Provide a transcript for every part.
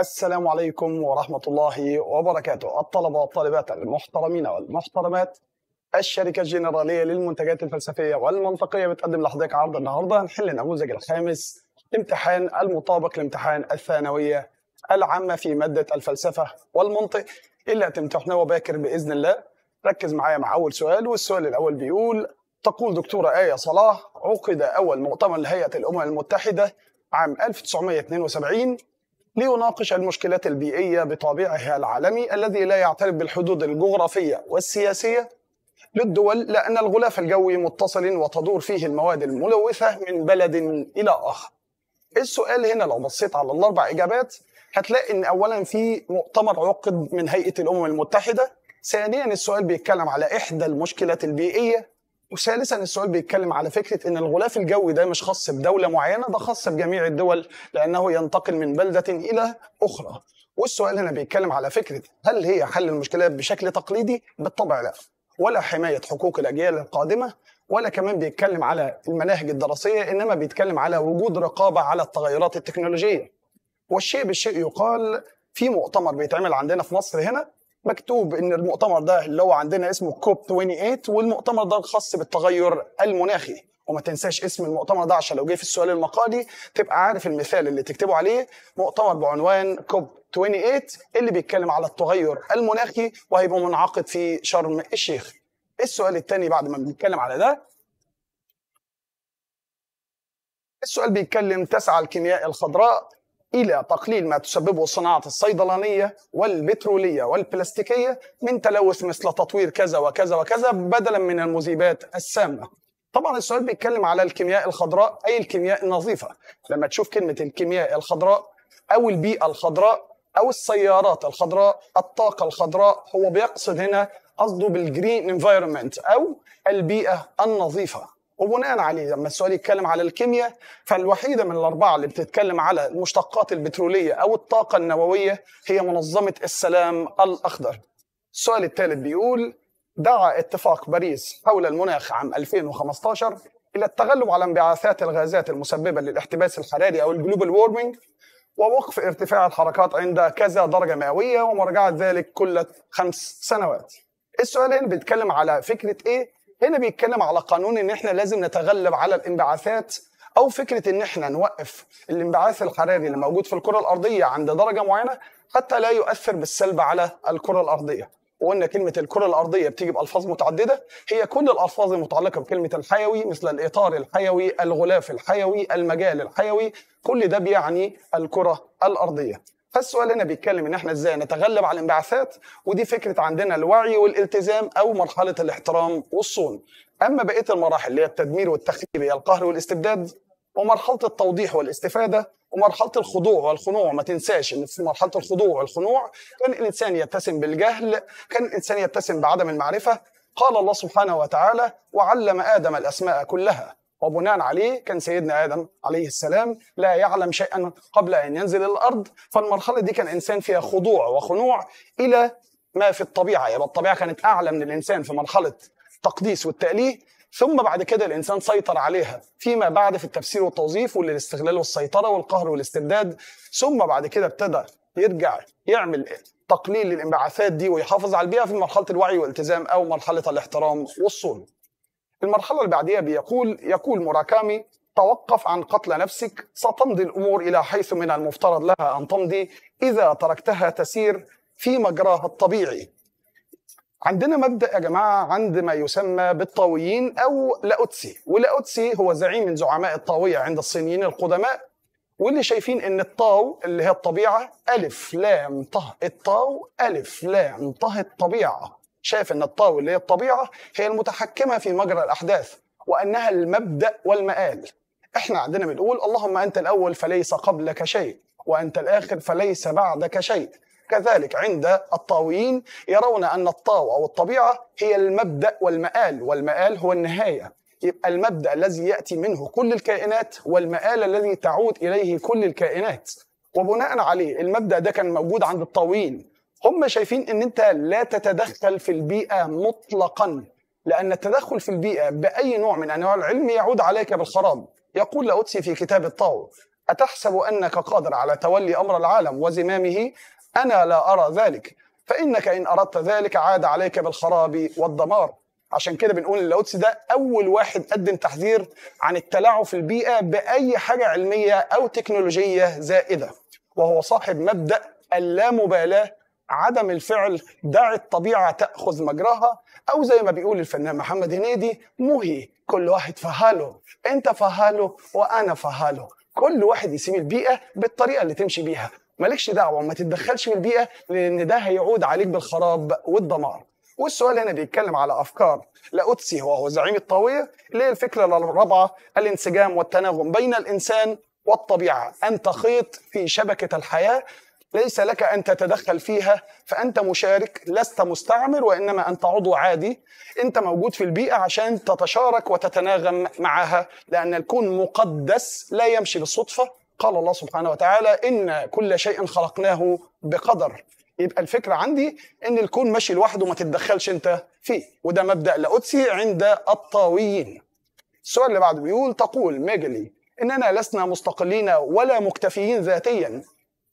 السلام عليكم ورحمة الله وبركاته الطلبة والطالبات المحترمين والمحترمات الشركة الجنرالية للمنتجات الفلسفية والمنطقية بتقدم لحضرتك عرض النهاردة هنحل النموذج الخامس امتحان المطابق لامتحان الثانوية العامة في مادة الفلسفة والمنطق اللي هتمتحنه باكر بإذن الله ركز معايا مع أول سؤال والسؤال الأول بيقول تقول دكتورة آية صلاح عقد أول مؤتمر لهيئة الأمم المتحدة عام 1972 ليناقش المشكلات البيئية بطابعها العالمي الذي لا يعترف بالحدود الجغرافية والسياسية للدول لأن الغلاف الجوي متصل وتدور فيه المواد الملوثة من بلد إلى آخر السؤال هنا لو بصيت على الأربع إجابات هتلاقي إن أولا في مؤتمر عقد من هيئة الأمم المتحدة ثانيا السؤال بيتكلم على إحدى المشكلات البيئية وثالثا السؤال بيتكلم على فكره ان الغلاف الجوي ده مش خاص بدوله معينه ده خاص بجميع الدول لانه ينتقل من بلده الى اخرى والسؤال هنا بيتكلم على فكره هل هي حل المشكلات بشكل تقليدي بالطبع لا ولا حمايه حقوق الاجيال القادمه ولا كمان بيتكلم على المناهج الدراسيه انما بيتكلم على وجود رقابه على التغيرات التكنولوجيه والشيء بالشيء يقال في مؤتمر بيتعمل عندنا في مصر هنا مكتوب ان المؤتمر ده اللي هو عندنا اسمه كوب 28 والمؤتمر ده الخاص بالتغير المناخي وما تنساش اسم المؤتمر ده عشان لو جه في السؤال المقالي تبقى عارف المثال اللي تكتبه عليه مؤتمر بعنوان كوب 28 اللي بيتكلم على التغير المناخي وهيبقى منعقد في شرم الشيخ السؤال الثاني بعد ما بنتكلم على ده السؤال بيتكلم تسعى الكيمياء الخضراء إلى تقليل ما تسببه الصناعات الصيدلانية والبترولية والبلاستيكية من تلوث مثل تطوير كذا وكذا وكذا بدلا من المذيبات السامة طبعا السؤال بيتكلم على الكيمياء الخضراء أي الكيمياء النظيفة لما تشوف كلمة الكيمياء الخضراء أو البيئة الخضراء أو السيارات الخضراء الطاقة الخضراء هو بيقصد هنا قصده بالجرين انفايرمنت أو البيئة النظيفة وبناء عليه لما السؤال يتكلم على الكيمياء فالوحيده من الاربعه اللي بتتكلم على المشتقات البتروليه او الطاقه النوويه هي منظمه السلام الاخضر. السؤال الثالث بيقول دعا اتفاق باريس حول المناخ عام 2015 الى التغلب على انبعاثات الغازات المسببه للاحتباس الحراري او الجلوبال وورمنج ووقف ارتفاع الحركات عند كذا درجه مئويه ومراجعه ذلك كل خمس سنوات. السؤال هنا بيتكلم على فكره ايه؟ هنا بيتكلم على قانون ان احنا لازم نتغلب على الانبعاثات او فكره ان احنا نوقف الانبعاث الحراري اللي موجود في الكره الارضيه عند درجه معينه حتى لا يؤثر بالسلب على الكره الارضيه وقلنا كلمة الكرة الأرضية بتيجي بألفاظ متعددة هي كل الألفاظ المتعلقة بكلمة الحيوي مثل الإطار الحيوي الغلاف الحيوي المجال الحيوي كل ده بيعني الكرة الأرضية فالسؤال هنا بيتكلم ان احنا ازاي نتغلب على الانبعاثات ودي فكره عندنا الوعي والالتزام او مرحله الاحترام والصون اما بقيه المراحل اللي هي التدمير والتخريب هي القهر والاستبداد ومرحله التوضيح والاستفاده ومرحله الخضوع والخنوع ما تنساش ان في مرحله الخضوع والخنوع كان الانسان يتسم بالجهل كان الانسان يتسم بعدم المعرفه قال الله سبحانه وتعالى وعلم ادم الاسماء كلها وبناء عليه كان سيدنا ادم عليه السلام لا يعلم شيئا قبل ان ينزل الارض فالمرحله دي كان انسان فيها خضوع وخنوع الى ما في الطبيعه يبقى الطبيعه كانت اعلى من الانسان في مرحله التقديس والتأليه ثم بعد كده الانسان سيطر عليها فيما بعد في التفسير والتوظيف والاستغلال والسيطره والقهر والاستبداد ثم بعد كده ابتدى يرجع يعمل تقليل للانبعاثات دي ويحافظ على البيئه في مرحله الوعي والالتزام او مرحله الاحترام والصون المرحلة اللي بعديها بيقول يقول موراكامي توقف عن قتل نفسك ستمضي الأمور إلى حيث من المفترض لها أن تمضي إذا تركتها تسير في مجراها الطبيعي عندنا مبدا يا جماعه عند ما يسمى بالطاويين او لاوتسي ولاوتسي هو زعيم من زعماء الطاويه عند الصينيين القدماء واللي شايفين ان الطاو اللي هي الطبيعه الف لام طه الطاو الف لام طه الطبيعه شاف ان الطاو اللي هي الطبيعه هي المتحكمه في مجرى الاحداث وانها المبدا والمآل احنا عندنا بنقول اللهم انت الاول فليس قبلك شيء وانت الاخر فليس بعدك شيء كذلك عند الطاويين يرون ان الطاو او الطبيعه هي المبدا والمآل والمآل هو النهايه يبقى المبدا الذي ياتي منه كل الكائنات والمآل الذي تعود اليه كل الكائنات وبناء عليه المبدا ده كان موجود عند الطاويين هم شايفين ان انت لا تتدخل في البيئه مطلقا لان التدخل في البيئه باي نوع من انواع العلم يعود عليك بالخراب يقول لاوتسي في كتاب الطاو اتحسب انك قادر على تولي امر العالم وزمامه انا لا ارى ذلك فانك ان اردت ذلك عاد عليك بالخراب والدمار عشان كده بنقول اللاوتسي ده اول واحد قدم تحذير عن التلاعب في البيئه باي حاجه علميه او تكنولوجيه زائده وهو صاحب مبدا اللامبالاه عدم الفعل دع الطبيعة تأخذ مجراها أو زي ما بيقول الفنان محمد هنيدي مهي كل واحد فهاله أنت فهاله وأنا فهاله كل واحد يسيب البيئة بالطريقة اللي تمشي بيها مالكش دعوة ما تتدخلش في البيئة لأن ده هيعود عليك بالخراب والدمار والسؤال هنا بيتكلم على أفكار لأوتسي وهو زعيم الطاوية اللي هي الفكرة الرابعة الانسجام والتناغم بين الإنسان والطبيعة أن تخيط في شبكة الحياة ليس لك ان تتدخل فيها فانت مشارك لست مستعمر وانما انت عضو عادي انت موجود في البيئه عشان تتشارك وتتناغم معها لان الكون مقدس لا يمشي بالصدفه قال الله سبحانه وتعالى ان كل شيء خلقناه بقدر يبقى الفكره عندي ان الكون ماشي لوحده ما تتدخلش انت فيه وده مبدا لاوتسي عند الطاويين السؤال اللي بعده بيقول تقول ميجلي اننا لسنا مستقلين ولا مكتفيين ذاتيا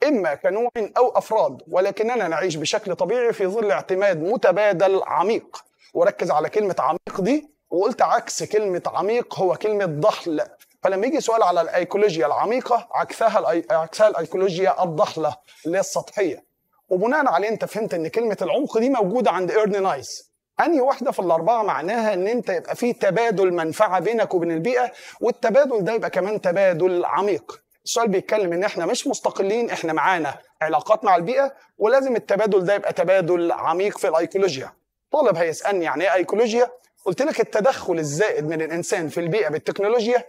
إما كنوع أو أفراد ولكننا نعيش بشكل طبيعي في ظل اعتماد متبادل عميق وركز على كلمة عميق دي وقلت عكس كلمة عميق هو كلمة ضحل فلما يجي سؤال على الايكولوجيا العميقه عكسها الأي... عكسها الايكولوجيا الضحله اللي هي السطحيه وبناء عليه انت فهمت ان كلمه العمق دي موجوده عند ايرن نايس انهي واحده في الاربعه معناها ان انت يبقى في تبادل منفعه بينك وبين البيئه والتبادل ده يبقى كمان تبادل عميق السؤال بيتكلم ان احنا مش مستقلين احنا معانا علاقات مع البيئه ولازم التبادل ده يبقى تبادل عميق في الايكولوجيا طالب هيسالني يعني ايه ايكولوجيا قلت لك التدخل الزائد من الانسان في البيئه بالتكنولوجيا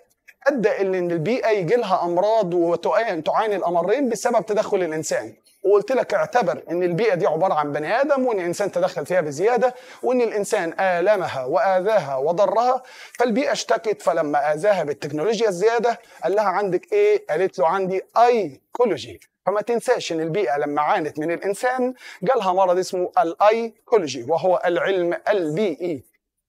ادى ان البيئه يجي لها امراض وتعاني الامرين بسبب تدخل الانسان وقلت لك اعتبر ان البيئه دي عباره عن بني ادم وان الانسان تدخل فيها بزياده وان الانسان المها واذاها وضرها فالبيئه اشتكت فلما اذاها بالتكنولوجيا الزياده قال لها عندك ايه؟ قالت له عندي ايكولوجي فما تنساش ان البيئه لما عانت من الانسان جالها مرض اسمه الايكولوجي وهو العلم البيئي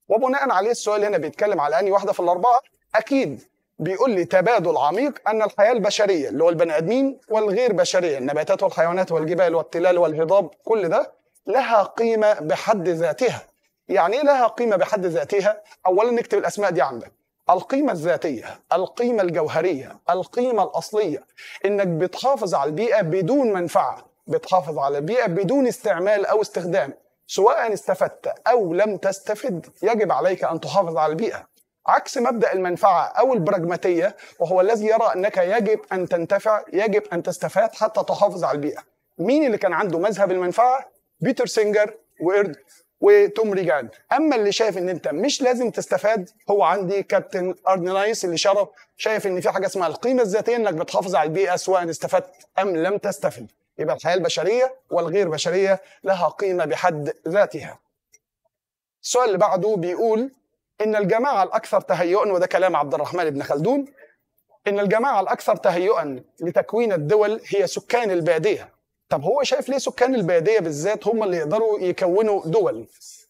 وبناء عليه السؤال هنا بيتكلم على انهي واحده في الاربعه؟ اكيد بيقول لي تبادل عميق ان الحياه البشريه اللي هو البني ادمين والغير بشريه النباتات والحيوانات والجبال والتلال والهضاب كل ده لها قيمه بحد ذاتها يعني ايه لها قيمه بحد ذاتها اولا نكتب الاسماء دي عندك القيمة الذاتية، القيمة الجوهرية، القيمة الأصلية، إنك بتحافظ على البيئة بدون منفعة، بتحافظ على البيئة بدون استعمال أو استخدام، سواء استفدت أو لم تستفد يجب عليك أن تحافظ على البيئة، عكس مبدا المنفعه او البراجماتيه وهو الذي يرى انك يجب ان تنتفع يجب ان تستفاد حتى تحافظ على البيئه مين اللي كان عنده مذهب المنفعه بيتر سينجر وإرد وتوم ريجان اما اللي شايف ان انت مش لازم تستفاد هو عندي كابتن ارنلايس اللي شرف شايف ان في حاجه اسمها القيمه الذاتيه انك بتحافظ على البيئه سواء استفدت ام لم تستفد يبقى الحياه البشريه والغير بشريه لها قيمه بحد ذاتها السؤال اللي بعده بيقول ان الجماعه الاكثر تهيئا وده كلام عبد الرحمن بن خلدون ان الجماعه الاكثر تهيئا لتكوين الدول هي سكان الباديه طب هو شايف ليه سكان الباديه بالذات هم اللي يقدروا يكونوا دول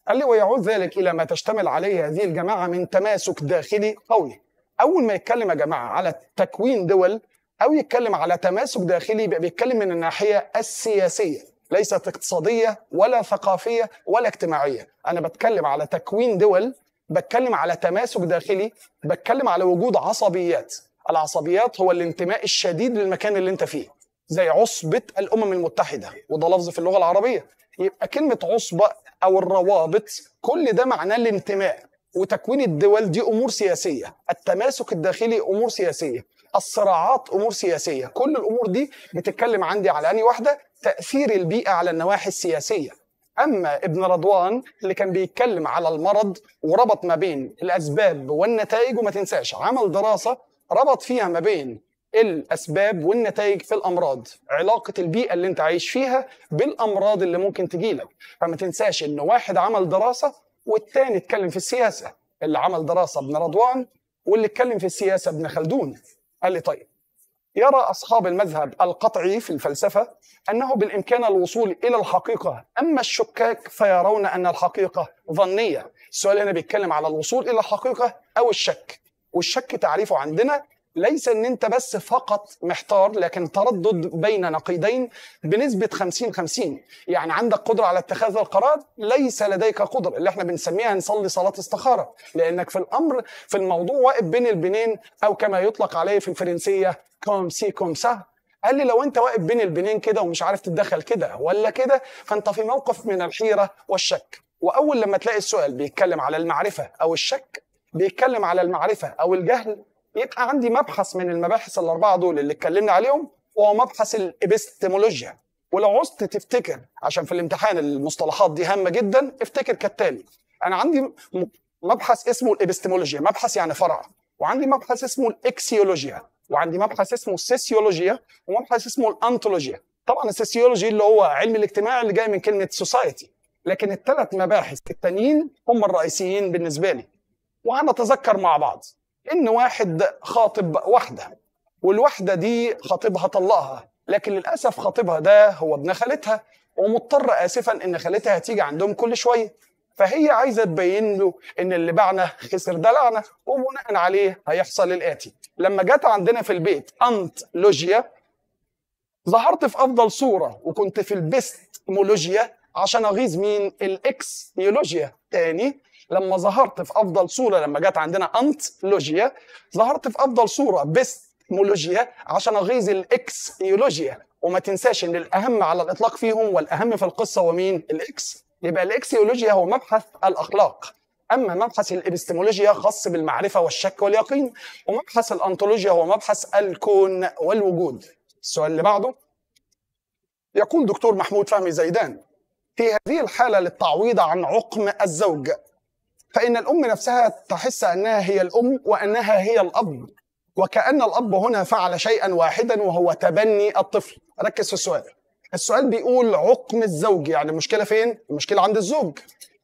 قال لي ويعود ذلك الى ما تشتمل عليه هذه الجماعه من تماسك داخلي قوي اول ما يتكلم يا جماعه على تكوين دول او يتكلم على تماسك داخلي بيتكلم من الناحيه السياسيه ليست اقتصاديه ولا ثقافيه ولا اجتماعيه انا بتكلم على تكوين دول بتكلم على تماسك داخلي بتكلم على وجود عصبيات العصبيات هو الانتماء الشديد للمكان اللي انت فيه زي عصبة الأمم المتحدة وده لفظ في اللغة العربية يبقى كلمة عصبة أو الروابط كل ده معناه الانتماء وتكوين الدول دي أمور سياسية التماسك الداخلي أمور سياسية الصراعات أمور سياسية كل الأمور دي بتتكلم عندي على أني واحدة تأثير البيئة على النواحي السياسية اما ابن رضوان اللي كان بيتكلم على المرض وربط ما بين الاسباب والنتائج وما تنساش عمل دراسه ربط فيها ما بين الاسباب والنتائج في الامراض علاقه البيئه اللي انت عايش فيها بالامراض اللي ممكن تجيلك فما تنساش ان واحد عمل دراسه والتاني اتكلم في السياسه اللي عمل دراسه ابن رضوان واللي اتكلم في السياسه ابن خلدون قال لي طيب يرى أصحاب المذهب القطعي في الفلسفة أنه بالإمكان الوصول إلى الحقيقة أما الشكاك فيرون أن الحقيقة ظنية السؤال هنا بيتكلم على الوصول إلى الحقيقة أو الشك والشك تعريفه عندنا ليس ان انت بس فقط محتار لكن تردد بين نقيضين بنسبه 50 50 يعني عندك قدره على اتخاذ القرار ليس لديك قدره اللي احنا بنسميها نصلي صلاه استخاره لانك في الامر في الموضوع واقف بين البنين او كما يطلق عليه في الفرنسيه كوم سي كوم سا قال لي لو انت واقف بين البنين كده ومش عارف تتدخل كده ولا كده فانت في موقف من الحيره والشك واول لما تلاقي السؤال بيتكلم على المعرفه او الشك بيتكلم على المعرفه او الجهل يبقى عندي مبحث من المباحث الاربعه دول اللي اتكلمنا عليهم وهو مبحث الابستمولوجيا ولو عوزت تفتكر عشان في الامتحان المصطلحات دي هامه جدا افتكر كالتالي انا عندي مبحث اسمه الابستمولوجيا مبحث يعني فرع وعندي مبحث اسمه الاكسيولوجيا وعندي مبحث اسمه السيسيولوجيا ومبحث اسمه الانتولوجيا طبعا السيسيولوجي اللي هو علم الاجتماع اللي جاي من كلمه سوسايتي لكن الثلاث مباحث التانيين هم الرئيسيين بالنسبه لي وهنتذكر مع بعض ان واحد خاطب واحده والواحده دي خاطبها طلقها لكن للاسف خاطبها ده هو ابن خالتها ومضطر اسفا ان خالتها هتيجي عندهم كل شويه فهي عايزه تبين له ان اللي باعنا خسر دلعنا وبناء عليه هيحصل الاتي لما جت عندنا في البيت انت لوجيا ظهرت في افضل صوره وكنت في البست مولوجيا عشان اغيظ مين الاكس نيولوجيا تاني لما ظهرت في افضل صوره لما جت عندنا انت لوجيا ظهرت في افضل صوره بيست مولوجيا عشان اغيظ الاكس ايولوجيا وما تنساش ان الاهم على الاطلاق فيهم والاهم في القصه ومين الاكس يبقى الاكسيولوجيا هو مبحث الاخلاق اما مبحث الابستمولوجيا خاص بالمعرفه والشك واليقين ومبحث الانطولوجيا هو مبحث الكون والوجود السؤال اللي بعده يقول دكتور محمود فهمي زيدان في هذه الحالة للتعويض عن عقم الزوج فإن الأم نفسها تحس أنها هي الأم وأنها هي الأب وكأن الأب هنا فعل شيئا واحدا وهو تبني الطفل ركز في السؤال السؤال بيقول عقم الزوج يعني المشكلة فين؟ المشكلة عند الزوج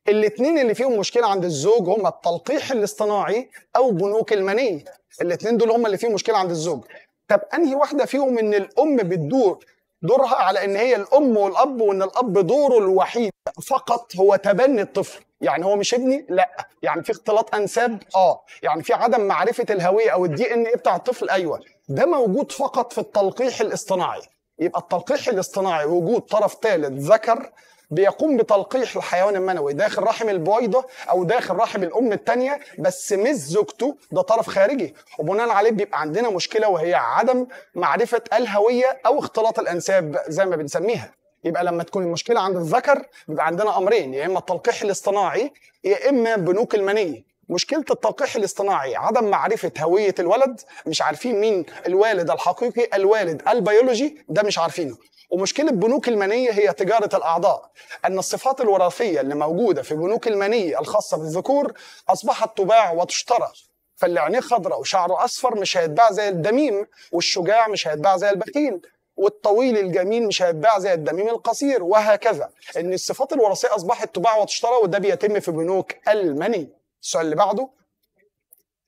الاثنين اللي فيهم مشكله عند الزوج هما التلقيح الاصطناعي او بنوك المني الاثنين دول هما اللي فيهم مشكله عند الزوج طب انهي واحده فيهم ان الام بتدور دورها على ان هي الام والاب وان الاب دوره الوحيد فقط هو تبني الطفل يعني هو مش ابني لا يعني في اختلاط انساب اه يعني في عدم معرفه الهويه او الدي ان ايه بتاع الطفل ايوه ده موجود فقط في التلقيح الاصطناعي يبقى التلقيح الاصطناعي وجود طرف ثالث ذكر بيقوم بتلقيح الحيوان المنوي داخل رحم البويضه او داخل رحم الام الثانيه بس مش زوجته ده طرف خارجي وبناء عليه بيبقى عندنا مشكله وهي عدم معرفه الهويه او اختلاط الانساب زي ما بنسميها يبقى لما تكون المشكله عند الذكر بيبقى عندنا امرين يا اما التلقيح الاصطناعي يا اما بنوك المنيه مشكلة التلقيح الاصطناعي عدم معرفة هوية الولد مش عارفين مين الوالد الحقيقي الوالد البيولوجي ده مش عارفينه ومشكله بنوك المنيه هي تجاره الاعضاء ان الصفات الوراثيه اللي موجوده في بنوك المنيه الخاصه بالذكور اصبحت تباع وتشترى فاللي عينيه خضراء وشعره اصفر مش هيتباع زي الدميم والشجاع مش هيتباع زي البخيل والطويل الجميل مش هيتباع زي الدميم القصير وهكذا ان الصفات الوراثيه اصبحت تباع وتشترى وده بيتم في بنوك المني السؤال اللي بعده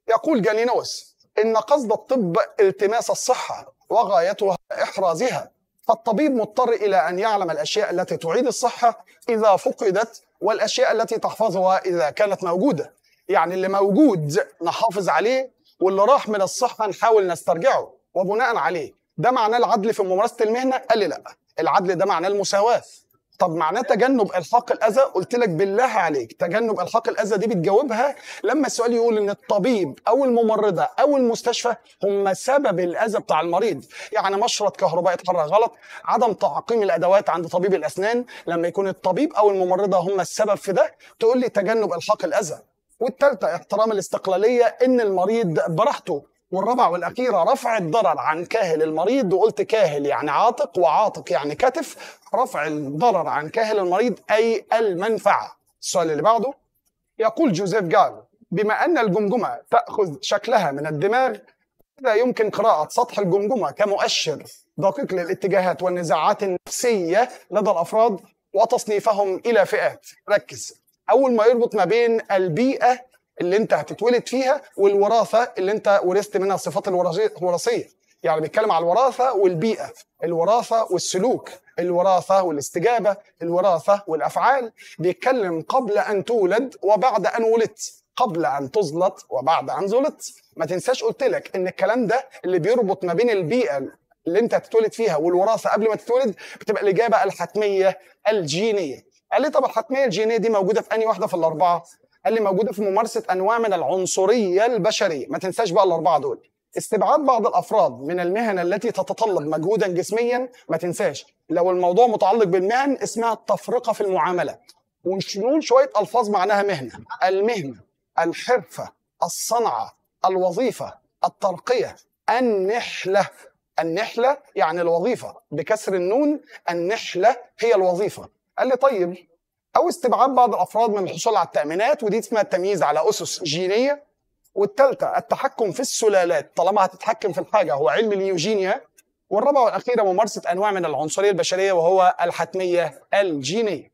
يقول جالينوس ان قصد الطب التماس الصحه وغايتها احرازها فالطبيب مضطر إلى أن يعلم الأشياء التي تعيد الصحة إذا فقدت والأشياء التي تحفظها إذا كانت موجودة يعني اللي موجود نحافظ عليه واللي راح من الصحة نحاول نسترجعه وبناء عليه ده معناه العدل في ممارسة المهنة قال لي لا العدل ده معناه المساواة طب معناه تجنب الحاق الاذى قلت لك بالله عليك تجنب الحاق الاذى دي بتجاوبها لما السؤال يقول ان الطبيب او الممرضه او المستشفى هم سبب الاذى بتاع المريض يعني مشرط كهربائي اتحرك غلط عدم تعقيم الادوات عند طبيب الاسنان لما يكون الطبيب او الممرضه هم السبب في ده تقول لي تجنب الحاق الاذى والثالثه احترام الاستقلاليه ان المريض براحته والرابعة والأخيرة رفع الضرر عن كاهل المريض وقلت كاهل يعني عاتق وعاتق يعني كتف رفع الضرر عن كاهل المريض أي المنفعة السؤال اللي بعده يقول جوزيف جال بما أن الجمجمة تأخذ شكلها من الدماغ لا يمكن قراءة سطح الجمجمة كمؤشر دقيق للاتجاهات والنزاعات النفسية لدى الأفراد وتصنيفهم إلى فئات ركز أول ما يربط ما بين البيئة اللي انت هتتولد فيها والوراثه اللي انت ورثت منها الصفات الوراثيه يعني بيتكلم على الوراثه والبيئه الوراثه والسلوك الوراثه والاستجابه الوراثه والافعال بيتكلم قبل ان تولد وبعد ان ولدت قبل ان تزلط وبعد ان زلط ما تنساش قلت لك ان الكلام ده اللي بيربط ما بين البيئه اللي انت هتتولد فيها والوراثه قبل ما تتولد بتبقى الاجابه الحتميه الجينيه قال لي طب الحتميه الجينيه دي موجوده في انهي واحده في الاربعه قال لي موجوده في ممارسه انواع من العنصريه البشريه ما تنساش بقى الاربعه دول استبعاد بعض الافراد من المهن التي تتطلب مجهودا جسميا ما تنساش لو الموضوع متعلق بالمهن اسمها التفرقه في المعامله ونشيل شويه الفاظ معناها مهنه المهنه الحرفه الصنعه الوظيفه الترقيه النحله النحله يعني الوظيفه بكسر النون النحله هي الوظيفه قال لي طيب او استبعاد بعض الافراد من الحصول على التامينات ودي اسمها التمييز على اسس جينيه والثالثه التحكم في السلالات طالما هتتحكم في الحاجه هو علم اليوجينيا والرابعه والاخيره ممارسه انواع من العنصريه البشريه وهو الحتميه الجينيه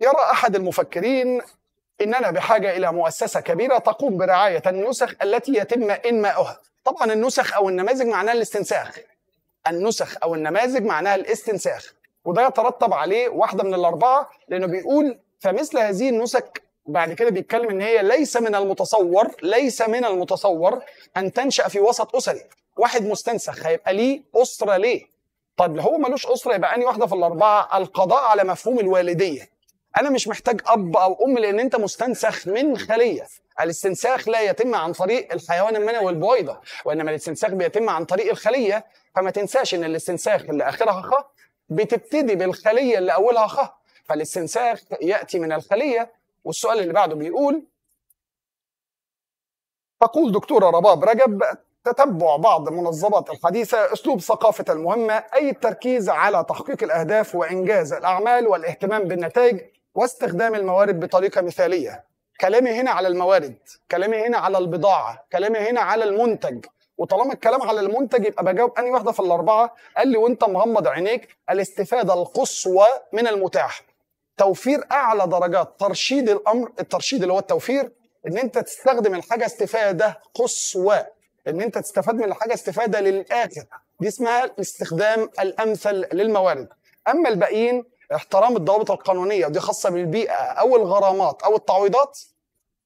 يرى احد المفكرين اننا بحاجه الى مؤسسه كبيره تقوم برعايه النسخ التي يتم انماؤها طبعا النسخ او النماذج معناها الاستنساخ النسخ او النماذج معناها الاستنساخ وده يترتب عليه واحده من الاربعه لانه بيقول فمثل هذه النسك بعد كده بيتكلم ان هي ليس من المتصور ليس من المتصور ان تنشا في وسط اسري واحد مستنسخ هيبقى ليه اسره ليه طب هو ملوش اسره يبقى اني واحده في الاربعه القضاء على مفهوم الوالديه انا مش محتاج اب او ام لان انت مستنسخ من خليه الاستنساخ لا يتم عن طريق الحيوان المنوي البويضه وانما الاستنساخ بيتم عن طريق الخليه فما تنساش ان الاستنساخ اللي اخرها خ بتبتدي بالخليه اللي اولها خ فالاستنساخ ياتي من الخليه والسؤال اللي بعده بيقول تقول دكتوره رباب رجب تتبع بعض منظمات الحديثة أسلوب ثقافة المهمة أي التركيز على تحقيق الأهداف وإنجاز الأعمال والاهتمام بالنتائج واستخدام الموارد بطريقة مثالية كلامي هنا على الموارد كلامي هنا على البضاعة كلامي هنا على المنتج وطالما الكلام على المنتج يبقى بجاوب اني واحده في الاربعه قال لي وانت مغمض عينيك الاستفاده القصوى من المتاح توفير اعلى درجات ترشيد الامر الترشيد اللي هو التوفير ان انت تستخدم الحاجه استفاده قصوى ان انت تستفاد من الحاجه استفاده للاخر دي اسمها الاستخدام الامثل للموارد اما الباقيين احترام الضوابط القانونيه ودي خاصه بالبيئه او الغرامات او التعويضات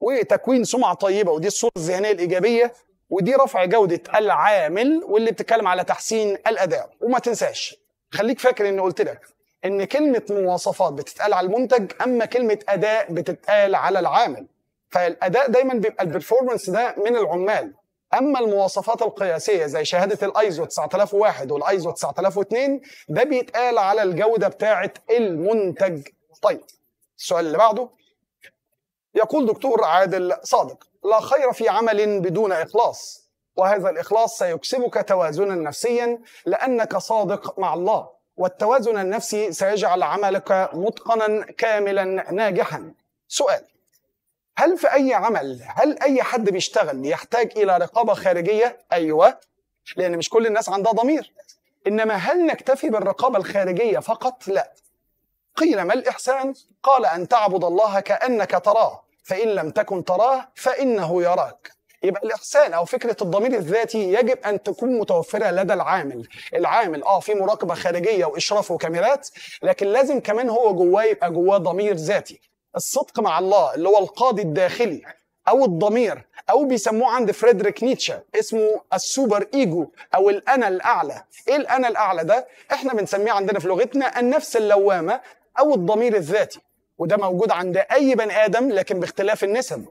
وتكوين سمعه طيبه ودي الصوره الذهنيه الايجابيه ودي رفع جودة العامل واللي بتتكلم على تحسين الأداء وما تنساش خليك فاكر إني قلت لك إن كلمة مواصفات بتتقال على المنتج أما كلمة أداء بتتقال على العامل فالأداء دايما بيبقى البرفورمانس ده من العمال اما المواصفات القياسيه زي شهاده الايزو 9001 والايزو 9002 ده بيتقال على الجوده بتاعه المنتج طيب السؤال اللي بعده يقول دكتور عادل صادق لا خير في عمل بدون إخلاص وهذا الإخلاص سيكسبك توازنا نفسيا لأنك صادق مع الله والتوازن النفسي سيجعل عملك متقنا كاملا ناجحا سؤال هل في أي عمل هل أي حد بيشتغل يحتاج إلى رقابة خارجية؟ أيوة لأن مش كل الناس عندها ضمير إنما هل نكتفي بالرقابة الخارجية فقط؟ لا قيل ما الإحسان؟ قال أن تعبد الله كأنك تراه فإن لم تكن تراه فإنه يراك يبقى الاحسان او فكره الضمير الذاتي يجب ان تكون متوفره لدى العامل العامل اه في مراقبه خارجيه واشراف وكاميرات لكن لازم كمان هو جواه يبقى جواه ضمير ذاتي الصدق مع الله اللي هو القاضي الداخلي او الضمير او بيسموه عند فريدريك نيتشه اسمه السوبر ايجو او الانا الاعلى ايه الانا الاعلى ده احنا بنسميه عندنا في لغتنا النفس اللوامه او الضمير الذاتي وده موجود عند اي بني ادم لكن باختلاف النسب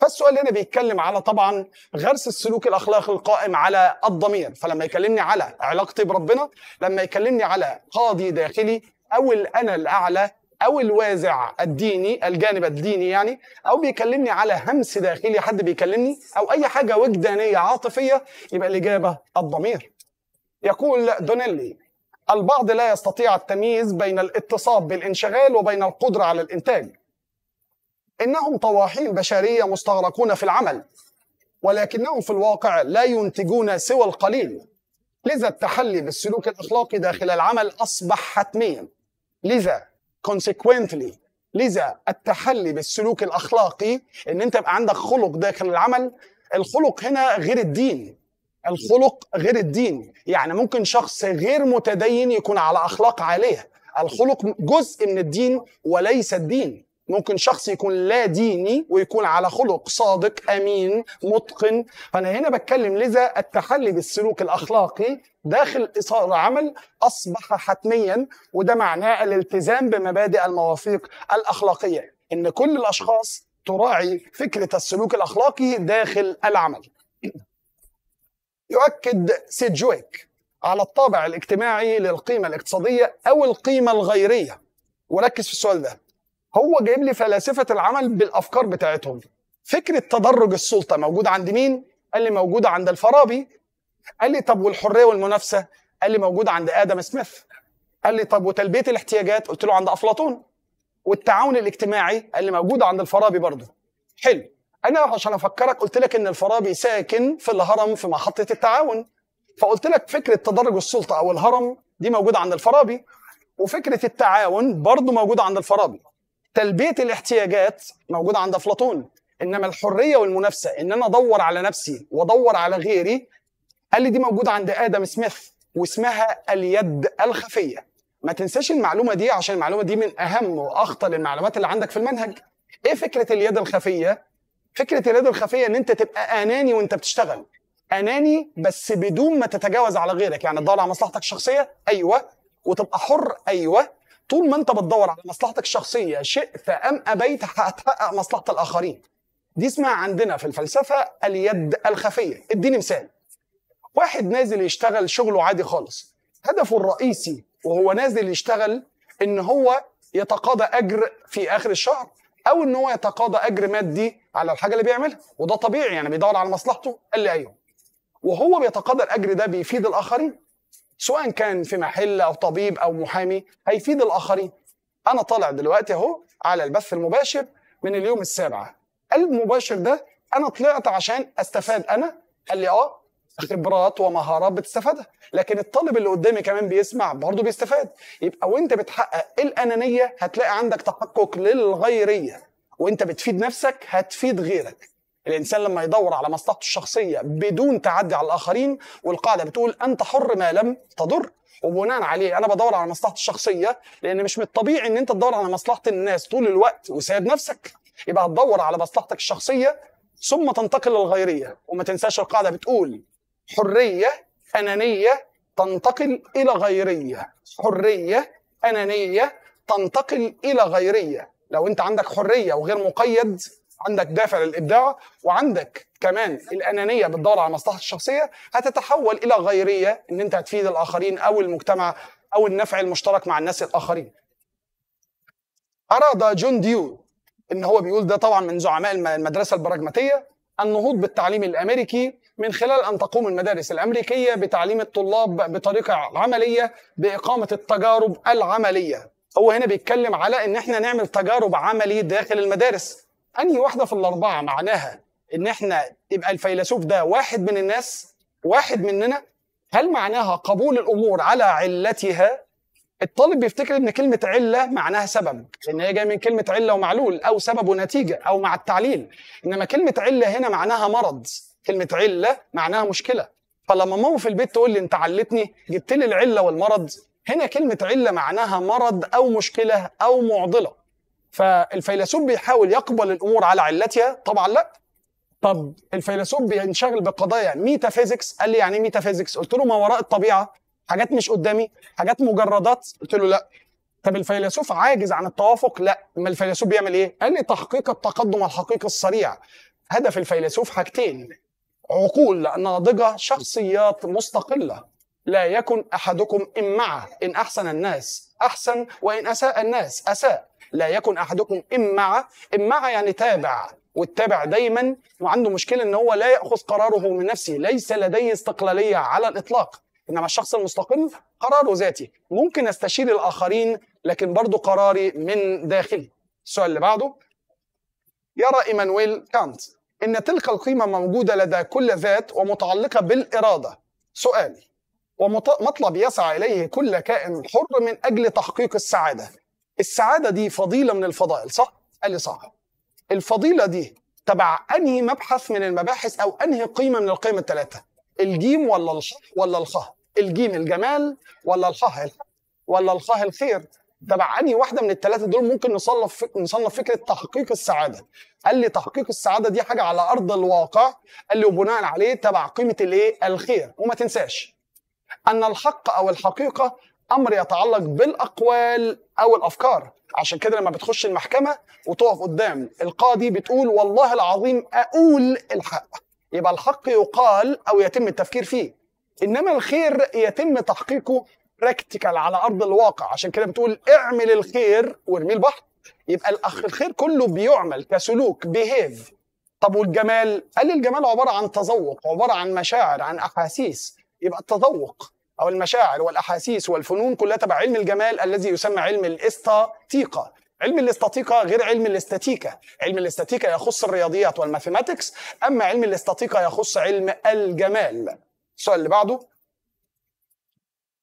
فالسؤال هنا بيتكلم على طبعا غرس السلوك الاخلاقي القائم على الضمير فلما يكلمني على علاقتي بربنا لما يكلمني على قاضي داخلي او الانا الاعلى او الوازع الديني الجانب الديني يعني او بيكلمني على همس داخلي حد بيكلمني او اي حاجه وجدانيه عاطفيه يبقى الاجابه الضمير يقول دونيلي البعض لا يستطيع التمييز بين الاتصاب بالانشغال وبين القدرة على الإنتاج إنهم طواحين بشرية مستغرقون في العمل ولكنهم في الواقع لا ينتجون سوى القليل لذا التحلي بالسلوك الأخلاقي داخل العمل أصبح حتميا لذا consequently لذا التحلي بالسلوك الأخلاقي إن أنت يبقى عندك خلق داخل العمل الخلق هنا غير الدين الخلق غير الدين يعني ممكن شخص غير متدين يكون على أخلاق عالية الخلق جزء من الدين وليس الدين ممكن شخص يكون لا ديني ويكون على خلق صادق امين متقن فانا هنا بتكلم لذا التحلي بالسلوك الاخلاقي داخل اطار عمل اصبح حتميا وده معناه الالتزام بمبادئ المواثيق الاخلاقيه ان كل الاشخاص تراعي فكره السلوك الاخلاقي داخل العمل يؤكد سيدجويك على الطابع الاجتماعي للقيمة الاقتصادية أو القيمة الغيرية وركز في السؤال ده هو جايب لي فلاسفة العمل بالأفكار بتاعتهم فكرة تدرج السلطة موجودة عند مين؟ قال لي موجودة عند الفارابي قال لي طب والحرية والمنافسة؟ قال لي موجودة عند آدم سميث قال لي طب وتلبية الاحتياجات؟ قلت له عند أفلاطون والتعاون الاجتماعي قال لي موجودة عند الفارابي برضه حلو انا عشان افكرك قلت لك ان الفارابي ساكن في الهرم في محطه التعاون فقلت لك فكره تدرج السلطه او الهرم دي موجوده عند الفارابي وفكره التعاون برضه موجوده عند الفارابي تلبيه الاحتياجات موجوده عند افلاطون انما الحريه والمنافسه ان انا ادور على نفسي وادور على غيري قال لي دي موجوده عند ادم سميث واسمها اليد الخفيه ما تنساش المعلومه دي عشان المعلومه دي من اهم واخطر المعلومات اللي عندك في المنهج ايه فكره اليد الخفيه فكره اليد الخفيه ان انت تبقى اناني وانت بتشتغل اناني بس بدون ما تتجاوز على غيرك يعني تدور على مصلحتك الشخصيه ايوه وتبقى حر ايوه طول ما انت بتدور على مصلحتك الشخصيه شئت ام ابيت هتحقق مصلحه الاخرين دي اسمها عندنا في الفلسفه اليد الخفيه اديني مثال واحد نازل يشتغل شغله عادي خالص هدفه الرئيسي وهو نازل يشتغل ان هو يتقاضى اجر في اخر الشهر او ان هو يتقاضى اجر مادي على الحاجه اللي بيعملها وده طبيعي يعني بيدور على مصلحته قال لي ايوه وهو بيتقاضى الاجر ده بيفيد الاخرين سواء كان في محل او طبيب او محامي هيفيد الاخرين انا طالع دلوقتي اهو على البث المباشر من اليوم السابع المباشر ده انا طلعت عشان استفاد انا قال لي اه خبرات ومهارات بتستفادها لكن الطالب اللي قدامي كمان بيسمع برضه بيستفاد يبقى وانت بتحقق الانانيه هتلاقي عندك تحقق للغيريه وانت بتفيد نفسك هتفيد غيرك الانسان لما يدور على مصلحته الشخصيه بدون تعدي على الاخرين والقاعده بتقول انت حر ما لم تضر وبناء عليه انا بدور على مصلحتي الشخصيه لان مش من الطبيعي ان انت تدور على مصلحه الناس طول الوقت وسايب نفسك يبقى هتدور على مصلحتك الشخصيه ثم تنتقل للغيريه وما تنساش القاعده بتقول حريه انانيه تنتقل الى غيريه حريه انانيه تنتقل الى غيريه لو انت عندك حريه وغير مقيد عندك دافع للابداع وعندك كمان الانانيه بتدور على مصلحه الشخصيه هتتحول الى غيريه ان انت هتفيد الاخرين او المجتمع او النفع المشترك مع الناس الاخرين اراد جون ديو ان هو بيقول ده طبعا من زعماء المدرسه البراجماتيه النهوض بالتعليم الامريكي من خلال أن تقوم المدارس الأمريكية بتعليم الطلاب بطريقة عملية بإقامة التجارب العملية هو هنا بيتكلم على إن إحنا نعمل تجارب عملي داخل المدارس أنهي واحدة في الأربعة معناها إن إحنا يبقى الفيلسوف ده واحد من الناس واحد مننا هل معناها قبول الأمور على علتها الطالب بيفتكر ان كلمه عله معناها سبب لان هي جايه من كلمه عله ومعلول او سبب ونتيجه او مع التعليل انما كلمه عله هنا معناها مرض كلمه عله معناها مشكله فلما ماما في البيت تقول لي انت علتني جبت لي العله والمرض هنا كلمه عله معناها مرض او مشكله او معضله فالفيلسوف بيحاول يقبل الامور على علتها طبعا لا طب الفيلسوف بينشغل بقضايا ميتافيزيكس قال لي يعني ايه ميتافيزيكس قلت له ما وراء الطبيعه حاجات مش قدامي حاجات مجردات قلت له لا طب الفيلسوف عاجز عن التوافق لا ما الفيلسوف بيعمل ايه قال لي تحقيق التقدم الحقيقي السريع هدف الفيلسوف حاجتين عقول ناضجه شخصيات مستقله لا يكن احدكم معه ان احسن الناس احسن وان اساء الناس اساء لا يكن احدكم ان معه يعني تابع والتابع دايما وعنده مشكله ان هو لا ياخذ قراره من نفسه ليس لديه استقلاليه على الاطلاق انما الشخص المستقل قراره ذاتي ممكن استشير الاخرين لكن برضه قراري من داخلي السؤال اللي بعده يرى ايمانويل كانت ان تلك القيمه موجوده لدى كل ذات ومتعلقه بالاراده سؤالي ومطلب يسعى اليه كل كائن حر من اجل تحقيق السعاده السعاده دي فضيله من الفضائل صح قال لي صح الفضيله دي تبع انهي مبحث من المباحث او انهي قيمه من القيم الثلاثه الجيم ولا الخ ولا الخه الجيم الجمال ولا الخه ولا الخه الخير تبع انهي واحده من الثلاثه دول ممكن نصنف نصنف فكره تحقيق السعاده قال لي تحقيق السعاده دي حاجه على ارض الواقع قال لي وبناء عليه تبع قيمه الايه الخير وما تنساش ان الحق او الحقيقه امر يتعلق بالاقوال او الافكار عشان كده لما بتخش المحكمه وتقف قدام القاضي بتقول والله العظيم اقول الحق يبقى الحق يقال او يتم التفكير فيه انما الخير يتم تحقيقه براكتيكال على ارض الواقع عشان كده بتقول اعمل الخير وارميه البحر يبقى الاخ الخير كله بيعمل كسلوك بيهيف طب والجمال قال الجمال عباره عن تذوق عباره عن مشاعر عن احاسيس يبقى التذوق او المشاعر والاحاسيس والفنون كلها تبع علم الجمال الذي يسمى علم الاستاتيكا علم الاستاتيكا غير علم الاستاتيكا علم الاستاتيكا يخص الرياضيات والماثيماتكس اما علم الاستاتيكا يخص علم الجمال السؤال اللي بعده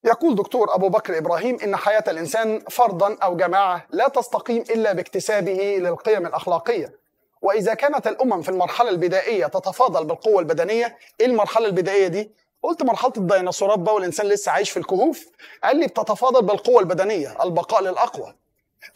يقول دكتور أبو بكر إبراهيم إن حياة الإنسان فردا أو جماعة لا تستقيم إلا باكتسابه للقيم الأخلاقية وإذا كانت الأمم في المرحلة البدائية تتفاضل بالقوة البدنية إيه المرحلة البدائية دي؟ قلت مرحلة الديناصورات بقى والإنسان لسه عايش في الكهوف قال لي بتتفاضل بالقوة البدنية البقاء للأقوى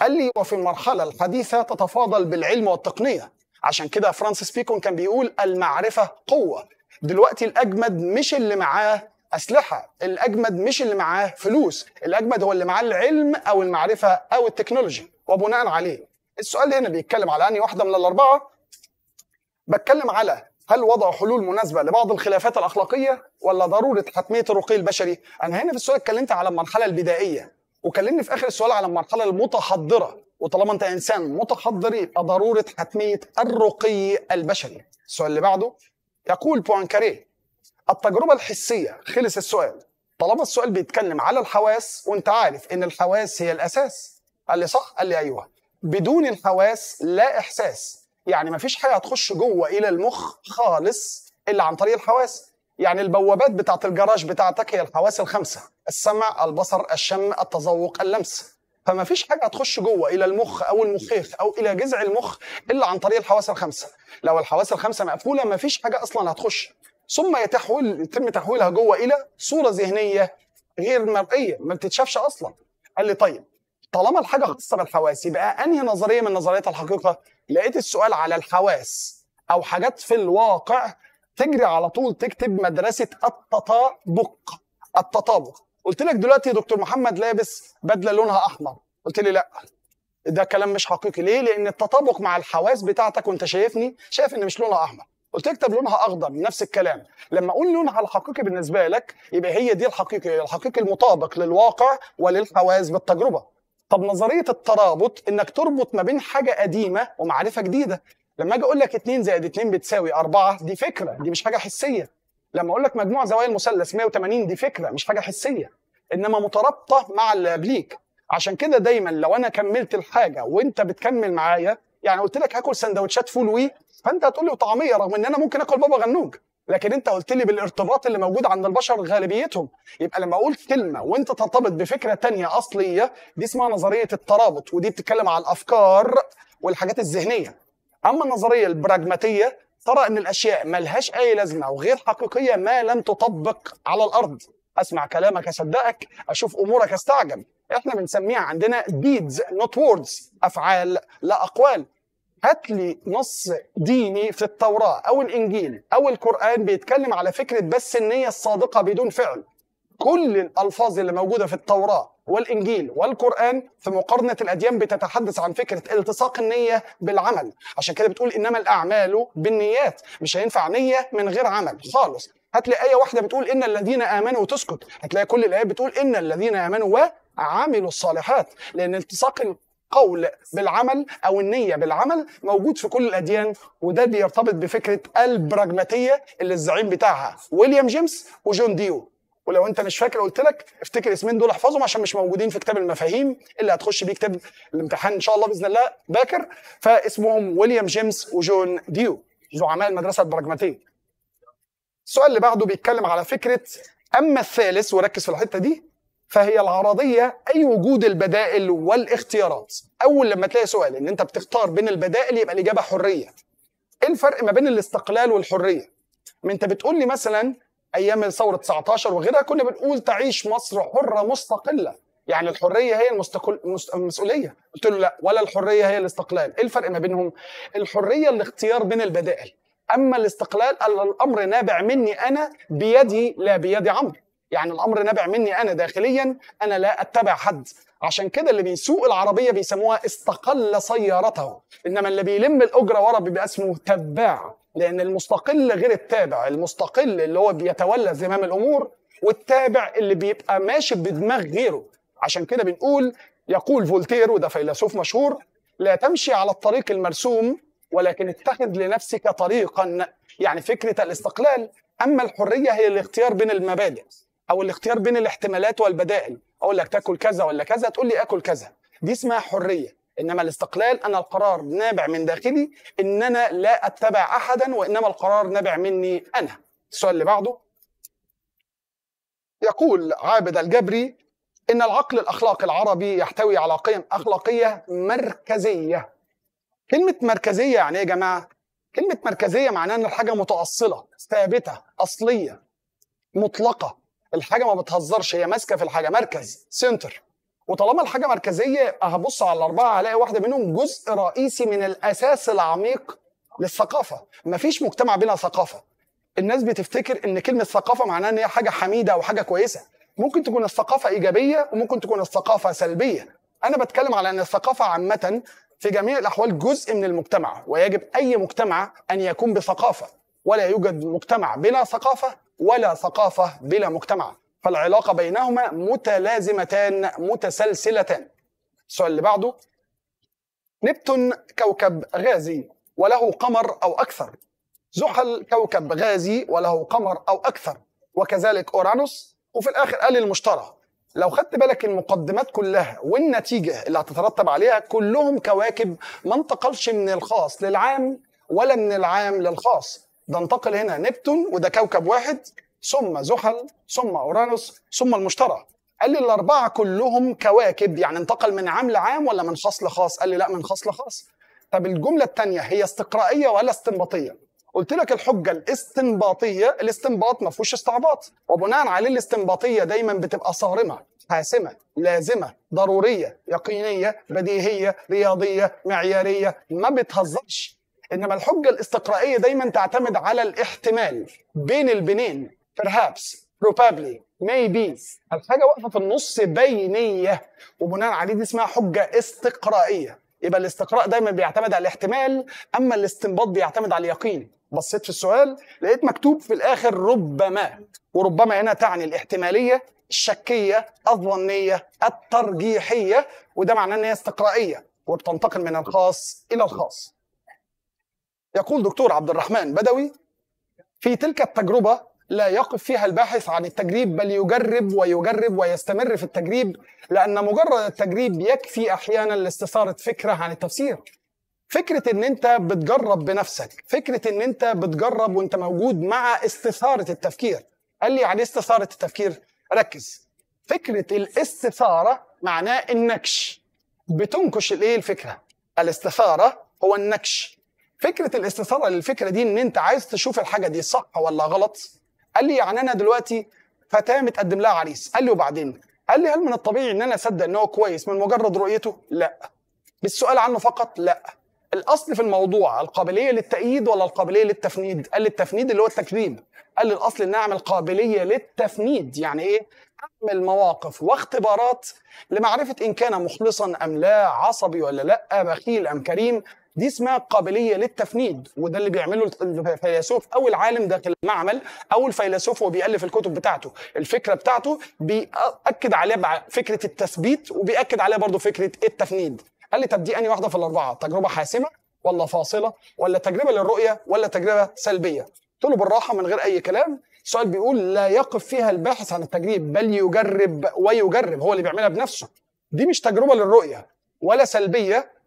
قال لي وفي المرحلة الحديثة تتفاضل بالعلم والتقنية عشان كده فرانسيس بيكون كان بيقول المعرفة قوة دلوقتي الأجمد مش اللي معاه اسلحه الاجمد مش اللي معاه فلوس الاجمد هو اللي معاه العلم او المعرفه او التكنولوجي وبناء عليه السؤال هنا بيتكلم على انهي واحده من الاربعه بتكلم على هل وضع حلول مناسبة لبعض الخلافات الأخلاقية ولا ضرورة حتمية الرقي البشري؟ أنا هنا في السؤال اتكلمت على المرحلة البدائية وكلمني في آخر السؤال على المرحلة المتحضرة وطالما أنت إنسان متحضر يبقى ضرورة حتمية الرقي البشري. السؤال اللي بعده يقول بوانكاريه التجربه الحسيه خلص السؤال طالما السؤال بيتكلم على الحواس وانت عارف ان الحواس هي الاساس قال لي صح قال لي ايوه بدون الحواس لا احساس يعني مفيش حاجه هتخش جوه الى المخ خالص الا عن طريق الحواس يعني البوابات بتاعه الجراج بتاعتك هي الحواس الخمسه السمع البصر الشم التذوق اللمس فما فيش حاجه هتخش جوه الى المخ او المخيخ او الى جذع المخ الا عن طريق الحواس الخمسه لو الحواس الخمسه مقفوله ما فيش حاجه اصلا هتخش ثم يتحول يتم تحويلها جوه الى صوره ذهنيه غير مرئيه ما بتتشافش اصلا قال لي طيب طالما الحاجه خاصه بالحواس يبقى انهي نظريه من نظريات الحقيقه لقيت السؤال على الحواس او حاجات في الواقع تجري على طول تكتب مدرسه التطابق التطابق قلت لك دلوقتي دكتور محمد لابس بدله لونها احمر قلت لي لا ده كلام مش حقيقي ليه لان التطابق مع الحواس بتاعتك وانت شايفني شايف ان مش لونها احمر قلت لك طب لونها اخضر نفس الكلام لما اقول لونها الحقيقي بالنسبه لك يبقى هي دي الحقيقي الحقيقي المطابق للواقع وللحواس بالتجربه طب نظريه الترابط انك تربط ما بين حاجه قديمه ومعرفه جديده لما اجي اقول لك 2 زائد 2 بتساوي 4 دي فكره دي مش حاجه حسيه لما اقول لك مجموع زوايا المثلث 180 دي فكره مش حاجه حسيه انما مترابطه مع اللي قبليك عشان كده دايما لو انا كملت الحاجه وانت بتكمل معايا يعني قلت لك هاكل سندوتشات فول وي فانت هتقول لي طعميه رغم ان انا ممكن اكل بابا غنوج لكن انت قلت لي بالارتباط اللي موجود عند البشر غالبيتهم يبقى لما اقول كلمه وانت ترتبط بفكره تانية اصليه دي اسمها نظريه الترابط ودي بتتكلم على الافكار والحاجات الذهنيه اما النظريه البراجماتيه ترى ان الاشياء ملهاش اي لازمه وغير حقيقيه ما لم تطبق على الارض اسمع كلامك اصدقك اشوف امورك استعجب احنا بنسميها عندنا ديدز نوت ووردز افعال لا اقوال هات لي نص ديني في التوراة أو الإنجيل أو القرآن بيتكلم على فكرة بس النية الصادقة بدون فعل كل الألفاظ اللي موجودة في التوراة والإنجيل والقرآن في مقارنة الأديان بتتحدث عن فكرة التصاق النية بالعمل عشان كده بتقول إنما الأعمال بالنيات مش هينفع نية من غير عمل خالص هتلاقي آية واحدة بتقول إن الذين آمنوا تسكت هتلاقي كل الآيات بتقول إن الذين آمنوا و عملوا الصالحات لان التصاق القول بالعمل او النيه بالعمل موجود في كل الاديان وده بيرتبط بفكره البراجماتيه اللي الزعيم بتاعها ويليام جيمس وجون ديو ولو انت مش فاكر قلت لك افتكر اسمين دول احفظهم عشان مش موجودين في كتاب المفاهيم اللي هتخش بيه كتاب الامتحان ان شاء الله باذن الله باكر فاسمهم ويليام جيمس وجون ديو زعماء المدرسه البراجماتيه السؤال اللي بعده بيتكلم على فكره اما الثالث وركز في الحته دي فهي العرضيه اي وجود البدائل والاختيارات اول لما تلاقي سؤال ان انت بتختار بين البدائل يبقى الاجابه حريه ايه الفرق ما بين الاستقلال والحريه ما انت بتقول لي مثلا ايام ثوره 19 وغيرها كنا بنقول تعيش مصر حره مستقله يعني الحريه هي المستقل... المسؤوليه قلت له لا ولا الحريه هي الاستقلال ايه الفرق ما بينهم الحريه الاختيار بين البدائل اما الاستقلال الامر نابع مني انا بيدي لا بيد عمرو يعني الامر نابع مني انا داخليا انا لا اتبع حد عشان كده اللي بيسوق العربيه بيسموها استقل سيارته انما اللي بيلم الاجره ورا بيبقى اسمه تباع لان المستقل غير التابع المستقل اللي هو بيتولى زمام الامور والتابع اللي بيبقى ماشي بدماغ غيره عشان كده بنقول يقول فولتير وده فيلسوف مشهور لا تمشي على الطريق المرسوم ولكن اتخذ لنفسك طريقا يعني فكره الاستقلال اما الحريه هي الاختيار بين المبادئ او الاختيار بين الاحتمالات والبدائل اقول لك تاكل كذا ولا كذا تقول لي اكل كذا دي اسمها حريه انما الاستقلال انا القرار نابع من داخلي ان انا لا اتبع احدا وانما القرار نابع مني انا السؤال اللي بعده يقول عابد الجبري ان العقل الاخلاقي العربي يحتوي على قيم اخلاقيه مركزيه كلمه مركزيه يعني ايه يا جماعه كلمه مركزيه معناها ان الحاجه متاصله ثابته اصليه مطلقه الحاجه ما بتهزرش هي ماسكه في الحاجه مركز سنتر وطالما الحاجه مركزيه هبص على الاربعه هلاقي واحده منهم جزء رئيسي من الاساس العميق للثقافه مفيش مجتمع بلا ثقافه الناس بتفتكر ان كلمه ثقافه معناها ان هي حاجه حميده او حاجه كويسه ممكن تكون الثقافه ايجابيه وممكن تكون الثقافه سلبيه انا بتكلم على ان الثقافه عامه في جميع الاحوال جزء من المجتمع ويجب اي مجتمع ان يكون بثقافه ولا يوجد مجتمع بلا ثقافة ولا ثقافة بلا مجتمع فالعلاقة بينهما متلازمتان متسلسلتان السؤال اللي بعده نبتون كوكب غازي وله قمر أو أكثر زحل كوكب غازي وله قمر أو أكثر وكذلك أورانوس وفي الآخر قال المشترى لو خدت بالك المقدمات كلها والنتيجة اللي هتترتب عليها كلهم كواكب ما انتقلش من الخاص للعام ولا من العام للخاص ده انتقل هنا نبتون وده كوكب واحد ثم زحل ثم اورانوس ثم المشتري قال لي الاربعه كلهم كواكب يعني انتقل من عام لعام ولا من خاص لخاص قال لي لا من خاص لخاص طب الجمله الثانيه هي استقرائيه ولا استنباطيه قلت لك الحجه الاستنباطيه الاستنباط ما فيهوش استعباط وبناء عليه الاستنباطيه دايما بتبقى صارمه حاسمه لازمه ضروريه يقينيه بديهيه رياضيه معياريه ما بتهزرش انما الحجه الاستقرائيه دايما تعتمد على الاحتمال بين البنين perhaps probably maybe الحاجه واقفه في النص بينيه وبناء عليه دي اسمها حجه استقرائيه يبقى الاستقراء دايما بيعتمد على الاحتمال اما الاستنباط بيعتمد على اليقين بصيت في السؤال لقيت مكتوب في الاخر ربما وربما هنا تعني الاحتماليه الشكيه الظنيه الترجيحيه وده معناه ان هي استقرائيه وبتنتقل من الخاص الى الخاص يقول دكتور عبد الرحمن بدوي في تلك التجربة لا يقف فيها الباحث عن التجريب بل يجرب ويجرب ويستمر في التجريب لأن مجرد التجريب يكفي أحيانا لاستثارة فكرة عن التفسير فكرة ان انت بتجرب بنفسك فكرة ان انت بتجرب وانت موجود مع استثارة التفكير قال لي يعني استثارة التفكير ركز فكرة الاستثارة معناه النكش بتنكش الايه الفكرة الاستثارة هو النكش فكره الاستثاره للفكره دي ان انت عايز تشوف الحاجه دي صح ولا غلط قال لي يعني انا دلوقتي فتاه متقدم لها عريس قال لي وبعدين قال لي هل من الطبيعي ان انا اصدق ان هو كويس من مجرد رؤيته لا بالسؤال عنه فقط لا الاصل في الموضوع القابليه للتأييد ولا القابليه للتفنيد قال لي التفنيد اللي هو التكذيب قال لي الاصل ان اعمل قابليه للتفنيد يعني ايه اعمل مواقف واختبارات لمعرفه ان كان مخلصا ام لا عصبي ولا لا بخيل ام كريم دي اسمها قابليه للتفنيد وده اللي بيعمله الفيلسوف او العالم داخل المعمل او الفيلسوف وهو بيالف الكتب بتاعته الفكره بتاعته بياكد عليها فكره التثبيت وبياكد عليها برضه فكره التفنيد قال لي طب دي انهي واحده في الاربعه تجربه حاسمه ولا فاصله ولا تجربه للرؤيه ولا تجربه سلبيه قلت له بالراحه من غير اي كلام السؤال بيقول لا يقف فيها الباحث عن التجريب بل يجرب ويجرب هو اللي بيعملها بنفسه دي مش تجربه للرؤيه ولا سلبيه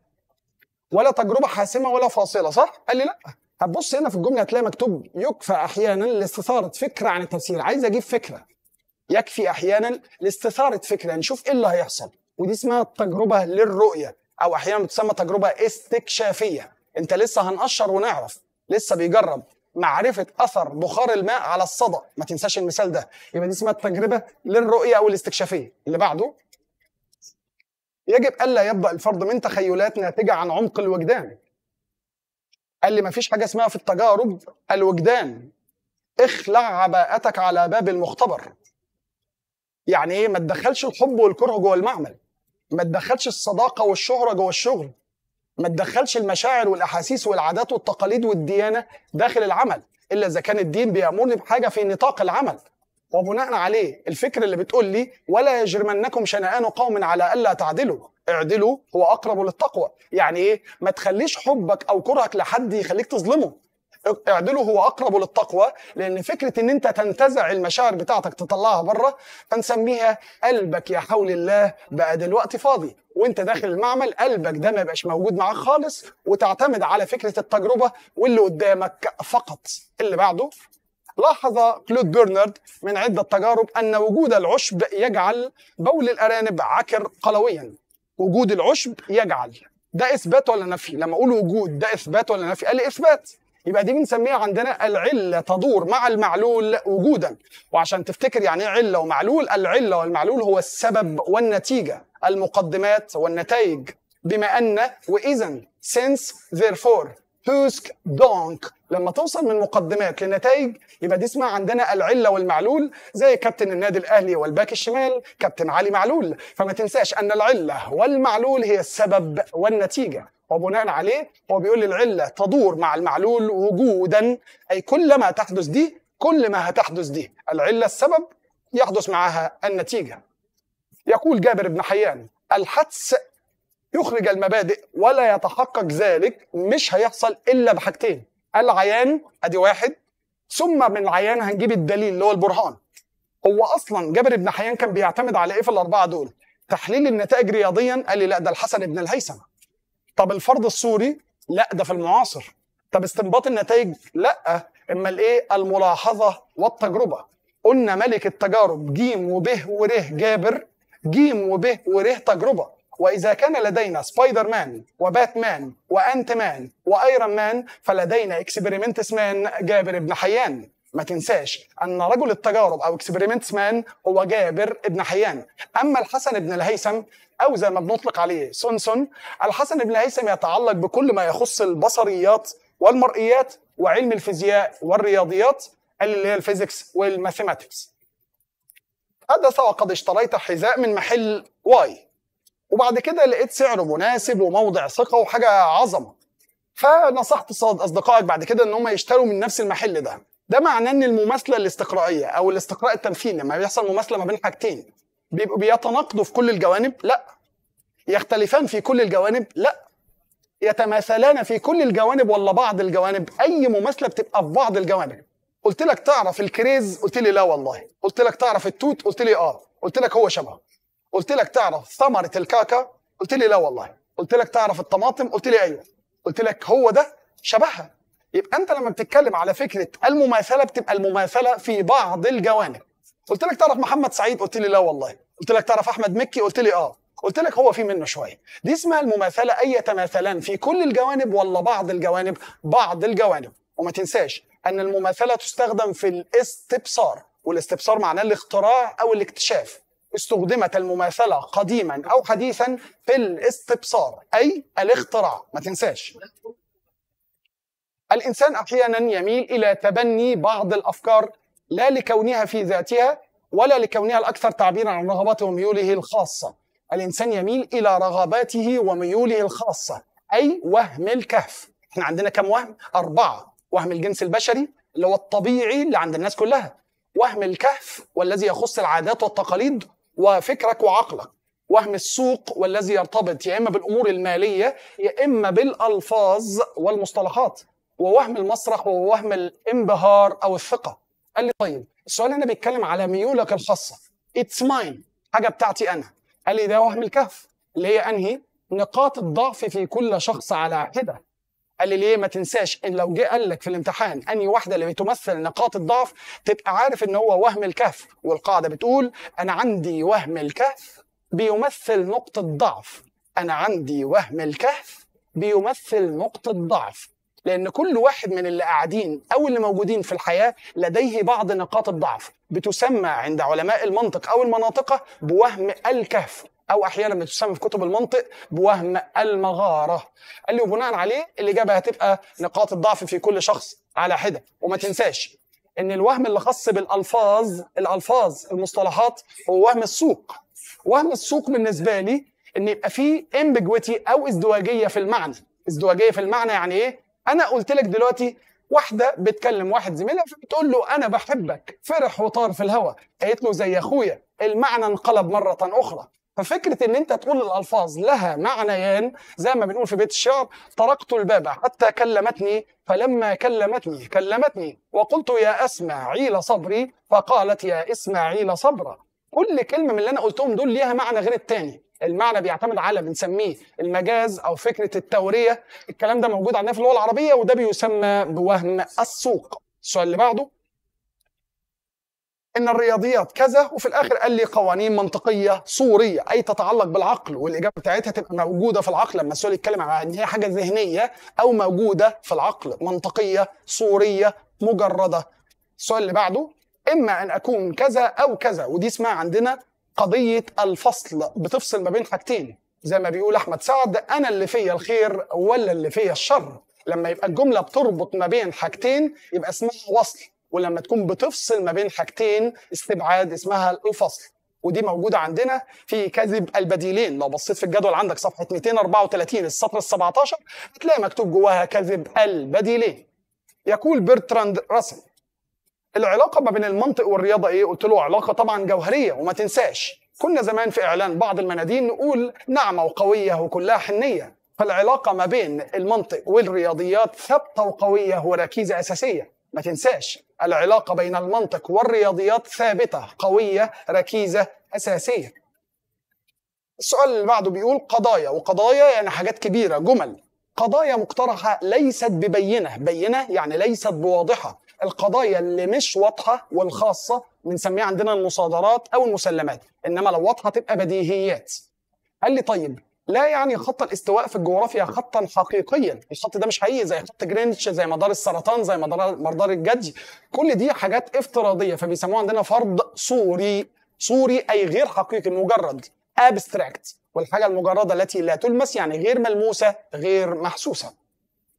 ولا تجربه حاسمه ولا فاصله صح قال لي لا هتبص هنا في الجمله هتلاقي مكتوب يكفى احيانا لاستثاره فكره عن التفسير عايز اجيب فكره يكفي احيانا لاستثاره فكره نشوف ايه اللي هيحصل ودي اسمها التجربه للرؤيه او احيانا بتسمى تجربه استكشافيه انت لسه هنقشر ونعرف لسه بيجرب معرفه اثر بخار الماء على الصدى ما تنساش المثال ده يبقى دي اسمها التجربه للرؤيه او الاستكشافيه اللي بعده يجب الا يبدا الفرد من تخيلات ناتجه عن عمق الوجدان قال لي ما فيش حاجه اسمها في التجارب الوجدان اخلع عباءتك على باب المختبر يعني ايه ما تدخلش الحب والكره جوه المعمل ما تدخلش الصداقه والشهره جوه الشغل ما تدخلش المشاعر والاحاسيس والعادات والتقاليد والديانه داخل العمل الا اذا كان الدين بيامرني بحاجه في نطاق العمل وبناء عليه الفكر اللي بتقول لي ولا يجرمنكم شنآن قوم على ألا تعدلوا اعدلوا هو أقرب للتقوى يعني إيه ما تخليش حبك أو كرهك لحد يخليك تظلمه اعدله هو اقرب للتقوى لان فكره ان انت تنتزع المشاعر بتاعتك تطلعها بره فنسميها قلبك يا حول الله بقى دلوقتي فاضي وانت داخل المعمل قلبك ده ما يبقاش موجود معاك خالص وتعتمد على فكره التجربه واللي قدامك فقط اللي بعده لاحظ كلود بيرنارد من عدة تجارب أن وجود العشب يجعل بول الأرانب عكر قلويا وجود العشب يجعل ده إثبات ولا نفي لما أقول وجود ده إثبات ولا نفي قال لي إثبات يبقى دي بنسميها عندنا العله تدور مع المعلول وجودا وعشان تفتكر يعني ايه عله ومعلول العله والمعلول هو السبب والنتيجه المقدمات والنتائج بما ان واذا since therefore هوسك دونك لما توصل من مقدمات لنتائج يبقى دي اسمها عندنا العله والمعلول زي كابتن النادي الاهلي والباك الشمال كابتن علي معلول فما تنساش ان العله والمعلول هي السبب والنتيجه وبناء عليه هو بيقول العله تدور مع المعلول وجودا اي كلما تحدث دي كل ما هتحدث دي العله السبب يحدث معها النتيجه يقول جابر بن حيان الحدس يخرج المبادئ ولا يتحقق ذلك مش هيحصل الا بحاجتين العيان ادي واحد ثم من العيان هنجيب الدليل اللي هو البرهان هو اصلا جابر بن حيان كان بيعتمد على ايه في الاربعه دول تحليل النتائج رياضيا قال لي لا ده الحسن بن الهيثم طب الفرض السوري لا ده في المعاصر طب استنباط النتائج لا اما الايه الملاحظه والتجربه قلنا ملك التجارب جيم وب وره جابر جيم وب وره تجربه وإذا كان لدينا سبايدر مان وبات مان وأنت مان وأيرون مان فلدينا إكسبيرمنتس مان جابر بن حيان ما تنساش ان رجل التجارب او اكسبيرمنتس مان هو جابر ابن حيان اما الحسن بن الهيثم او زي ما بنطلق عليه سونسون الحسن بن الهيثم يتعلق بكل ما يخص البصريات والمرئيات وعلم الفيزياء والرياضيات اللي هي الفيزيكس والماثيماتكس حدث وقد اشتريت حذاء من محل واي وبعد كده لقيت سعره مناسب وموضع ثقه وحاجه عظمه فنصحت اصدقائك بعد كده ان هم يشتروا من نفس المحل ده ده معناه ان المماثله الاستقرائيه او الاستقراء التمثيلي لما بيحصل مماثله ما بين حاجتين بيبقوا بيتناقضوا في كل الجوانب لا يختلفان في كل الجوانب لا يتماثلان في كل الجوانب ولا بعض الجوانب اي مماثله بتبقى في بعض الجوانب قلت لك تعرف الكريز قلت لي لا والله قلت لك تعرف التوت قلت لي اه قلت لك هو شبهه قلت لك تعرف ثمره الكاكا قلت لي لا والله قلت لك تعرف الطماطم قلت لي ايوه قلت لك هو ده شبهها يبقى انت لما بتتكلم على فكره المماثله بتبقى المماثله في بعض الجوانب قلت لك تعرف محمد سعيد قلت لي لا والله قلت لك تعرف احمد مكي قلت لي اه قلت لك هو في منه شويه دي اسمها المماثله اي يتماثلان في كل الجوانب ولا بعض الجوانب بعض الجوانب وما تنساش ان المماثله تستخدم في الاستبصار والاستبصار معناه الاختراع او الاكتشاف استخدمت المماثلة قديما أو حديثا في الاستبصار أي الاختراع ما تنساش الإنسان أحيانا يميل إلى تبني بعض الأفكار لا لكونها في ذاتها ولا لكونها الأكثر تعبيرا عن رغباته وميوله الخاصة الإنسان يميل إلى رغباته وميوله الخاصة أي وهم الكهف احنا عندنا كم وهم؟ أربعة وهم الجنس البشري اللي هو الطبيعي اللي عند الناس كلها وهم الكهف والذي يخص العادات والتقاليد وفكرك وعقلك وهم السوق والذي يرتبط يا اما بالامور الماليه يا اما بالالفاظ والمصطلحات ووهم المسرح ووهم الانبهار او الثقه قال لي طيب السؤال هنا بيتكلم على ميولك الخاصه اتس ماين حاجه بتاعتي انا قال لي ده وهم الكهف اللي هي انهي نقاط الضعف في كل شخص على حده قال لي ليه ما تنساش ان لو جه قال لك في الامتحان اني واحده اللي بتمثل نقاط الضعف تبقى عارف ان هو وهم الكهف والقاعده بتقول انا عندي وهم الكهف بيمثل نقطه ضعف انا عندي وهم الكهف بيمثل نقطه ضعف لان كل واحد من اللي قاعدين او اللي موجودين في الحياه لديه بعض نقاط الضعف بتسمى عند علماء المنطق او المناطقه بوهم الكهف او احيانا بتسمى في كتب المنطق بوهم المغاره قال لي وبناء عليه الاجابه هتبقى نقاط الضعف في كل شخص على حده وما تنساش ان الوهم اللي خاص بالالفاظ الالفاظ المصطلحات هو وهم السوق وهم السوق بالنسبه لي ان يبقى في امبيجويتي او ازدواجيه في المعنى ازدواجيه في المعنى يعني ايه انا قلت لك دلوقتي واحده بتكلم واحد زميلها فبتقول له انا بحبك فرح وطار في الهوا قالت له زي اخويا المعنى انقلب مره اخرى ففكره ان انت تقول الالفاظ لها معنيان زي ما بنقول في بيت الشعر طرقت الباب حتى كلمتني فلما كلمتني كلمتني وقلت يا اسماعيل صبري فقالت يا اسماعيل صبرا كل كلمه من اللي انا قلتهم دول ليها معنى غير التاني المعنى بيعتمد على بنسميه المجاز او فكره التوريه الكلام ده موجود عندنا في اللغه العربيه وده بيسمى بوهم السوق السؤال اللي بعده ان الرياضيات كذا وفي الاخر قال لي قوانين منطقيه صوريه اي تتعلق بالعقل والاجابه بتاعتها تبقى موجوده في العقل لما السؤال يتكلم عن ان هي حاجه ذهنيه او موجوده في العقل منطقيه صوريه مجرده السؤال اللي بعده اما ان اكون كذا او كذا ودي اسمها عندنا قضيه الفصل بتفصل ما بين حاجتين زي ما بيقول احمد سعد انا اللي فيا الخير ولا اللي فيا الشر لما يبقى الجمله بتربط ما بين حاجتين يبقى اسمها وصل ولما تكون بتفصل ما بين حاجتين استبعاد اسمها الفصل ودي موجوده عندنا في كذب البديلين لو بصيت في الجدول عندك صفحه 234 السطر ال 17 هتلاقي مكتوب جواها كذب البديلين يقول برتراند راسل العلاقه ما بين المنطق والرياضه ايه قلت له علاقه طبعا جوهريه وما تنساش كنا زمان في اعلان بعض المناديل نقول ناعمه وقويه وكلها حنيه فالعلاقه ما بين المنطق والرياضيات ثابته وقويه وركيزه اساسيه ما تنساش العلاقة بين المنطق والرياضيات ثابتة قوية ركيزة أساسية السؤال اللي بعده بيقول قضايا وقضايا يعني حاجات كبيرة جمل قضايا مقترحة ليست ببينة بينة يعني ليست بواضحة القضايا اللي مش واضحة والخاصة بنسميها عندنا المصادرات أو المسلمات إنما لو واضحة تبقى بديهيات قال لي طيب لا يعني خط الاستواء في الجغرافيا خطا حقيقيا الخط ده مش حقيقي زي خط جرينتش زي مدار السرطان زي مدار مدار الجدي كل دي حاجات افتراضيه فبيسموها عندنا فرض صوري صوري اي غير حقيقي مجرد ابستراكت والحاجه المجرده التي لا تلمس يعني غير ملموسه غير محسوسه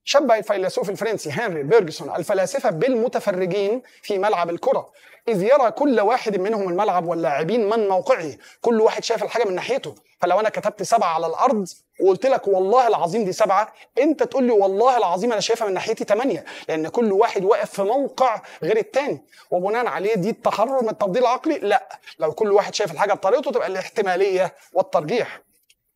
شبه الفيلسوف الفرنسي هنري بيرجسون الفلاسفة بالمتفرجين في ملعب الكرة إذ يرى كل واحد منهم الملعب واللاعبين من موقعه كل واحد شايف الحاجة من ناحيته فلو أنا كتبت سبعة على الأرض وقلت لك والله العظيم دي سبعة أنت تقول لي والله العظيم أنا شايفها من ناحيتي ثمانية لأن كل واحد واقف في موقع غير التاني وبناء عليه دي التحرر من التفضيل العقلي لا لو كل واحد شايف الحاجة بطريقته تبقى الاحتمالية والترجيح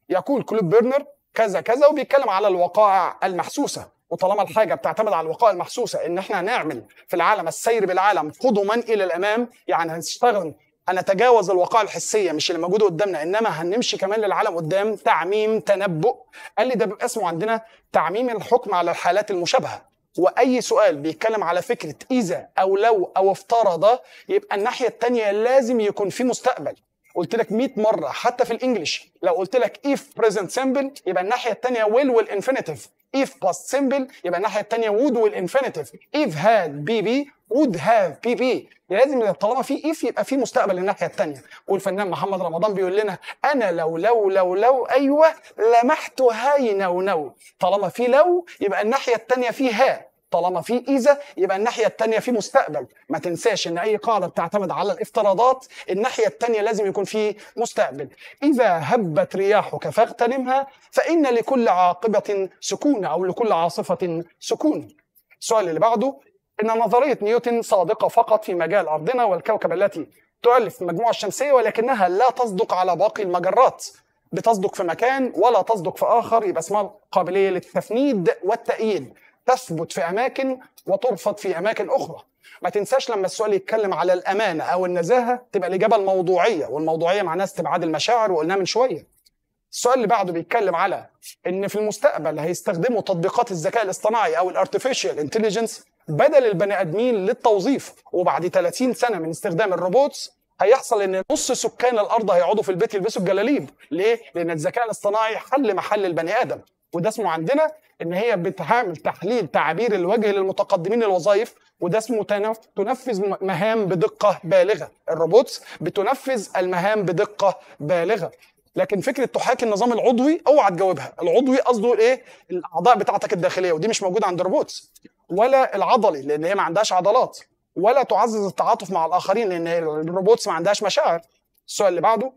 يقول كلوب بيرنر كذا كذا وبيتكلم على الوقائع المحسوسه وطالما الحاجه بتعتمد على الوقائع المحسوسه ان احنا هنعمل في العالم السير بالعالم قدما الى الامام يعني هنشتغل هنتجاوز الوقائع الحسيه مش اللي موجوده قدامنا انما هنمشي كمان للعالم قدام تعميم تنبؤ قال لي ده بيبقى اسمه عندنا تعميم الحكم على الحالات المشابهه واي سؤال بيتكلم على فكره اذا او لو او افترض يبقى الناحيه الثانيه لازم يكون في مستقبل قلت لك 100 مره حتى في الانجليش لو قلت لك if present simple يبقى الناحيه الثانيه will والانفينيتيف if plus simple يبقى الناحيه الثانيه would والانفينيتيف if had بي would have بي يعني لازم طالما في if يبقى في مستقبل الناحيه الثانيه والفنان محمد رمضان بيقول لنا انا لو لو لو لو ايوه لمحت هاي نو نو طالما في لو يبقى الناحيه الثانيه في ها طالما في ايزا يبقى الناحيه الثانيه في مستقبل ما تنساش ان اي قاعده بتعتمد على الافتراضات الناحيه الثانيه لازم يكون في مستقبل اذا هبت رياحك فاغتنمها فان لكل عاقبه سكون او لكل عاصفه سكون السؤال اللي بعده ان نظريه نيوتن صادقه فقط في مجال ارضنا والكوكب التي تؤلف المجموعه الشمسيه ولكنها لا تصدق على باقي المجرات بتصدق في مكان ولا تصدق في اخر يبقى اسمها قابليه للتفنيد والتأييد تثبت في اماكن وترفض في اماكن اخرى ما تنساش لما السؤال يتكلم على الامانه او النزاهه تبقى الاجابه الموضوعيه والموضوعيه معناها استبعاد المشاعر وقلناها من شويه السؤال اللي بعده بيتكلم على ان في المستقبل هيستخدموا تطبيقات الذكاء الاصطناعي او الارتفيشال انتليجنس بدل البني ادمين للتوظيف وبعد 30 سنه من استخدام الروبوتس هيحصل ان نص سكان الارض هيقعدوا في البيت يلبسوا الجلاليب ليه لان الذكاء الاصطناعي حل محل البني ادم وده اسمه عندنا ان هي بتعمل تحليل تعابير الوجه للمتقدمين الوظائف وده اسمه تنف... تنفذ مهام بدقه بالغه الروبوتس بتنفذ المهام بدقه بالغه لكن فكره تحاكي النظام العضوي اوعى تجاوبها العضوي قصده ايه الاعضاء بتاعتك الداخليه ودي مش موجوده عند الروبوتس ولا العضلي لان هي ما عندهاش عضلات ولا تعزز التعاطف مع الاخرين لان الروبوتس ما عندهاش مشاعر السؤال اللي بعده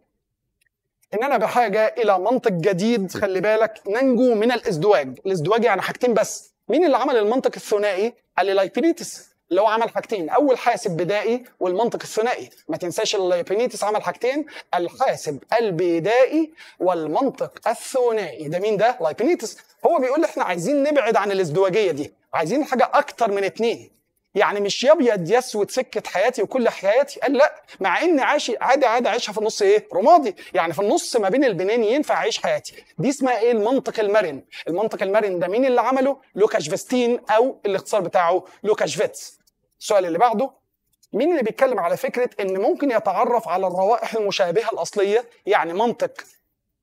ان انا بحاجه الى منطق جديد خلي بالك ننجو من الازدواج الازدواج يعني حاجتين بس مين اللي عمل المنطق الثنائي لي لايبينيتس اللي هو عمل حاجتين اول حاسب بدائي والمنطق الثنائي ما تنساش لايبينيتس عمل حاجتين الحاسب البدائي والمنطق الثنائي ده مين ده لايبينيتس، هو بيقول احنا عايزين نبعد عن الازدواجيه دي عايزين حاجه اكتر من اتنين يعني مش يبيض يسود سكه حياتي وكل حياتي قال لا مع اني عايش عادي عادي عايشها في النص ايه رمادي يعني في النص ما بين البنين ينفع اعيش حياتي دي اسمها ايه المنطق المرن المنطق المرن ده مين اللي عمله لوكاش فيستين او الاختصار بتاعه لوكاش فيتس السؤال اللي بعده مين اللي بيتكلم على فكره ان ممكن يتعرف على الروائح المشابهه الاصليه يعني منطق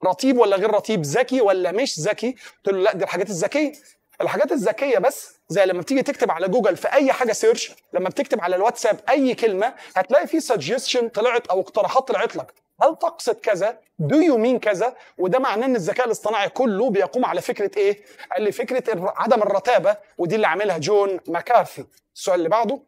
رطيب ولا غير رطيب ذكي ولا مش ذكي قلت له لا دي الحاجات الذكيه الحاجات الذكيه بس زي لما بتيجي تكتب على جوجل في اي حاجه سيرش لما بتكتب على الواتساب اي كلمه هتلاقي في سجستشن طلعت او اقتراحات طلعت لك هل تقصد كذا دو يو مين كذا وده معناه ان الذكاء الاصطناعي كله بيقوم على فكره ايه قال لي فكره عدم الرتابه ودي اللي عاملها جون ماكارثي السؤال اللي بعده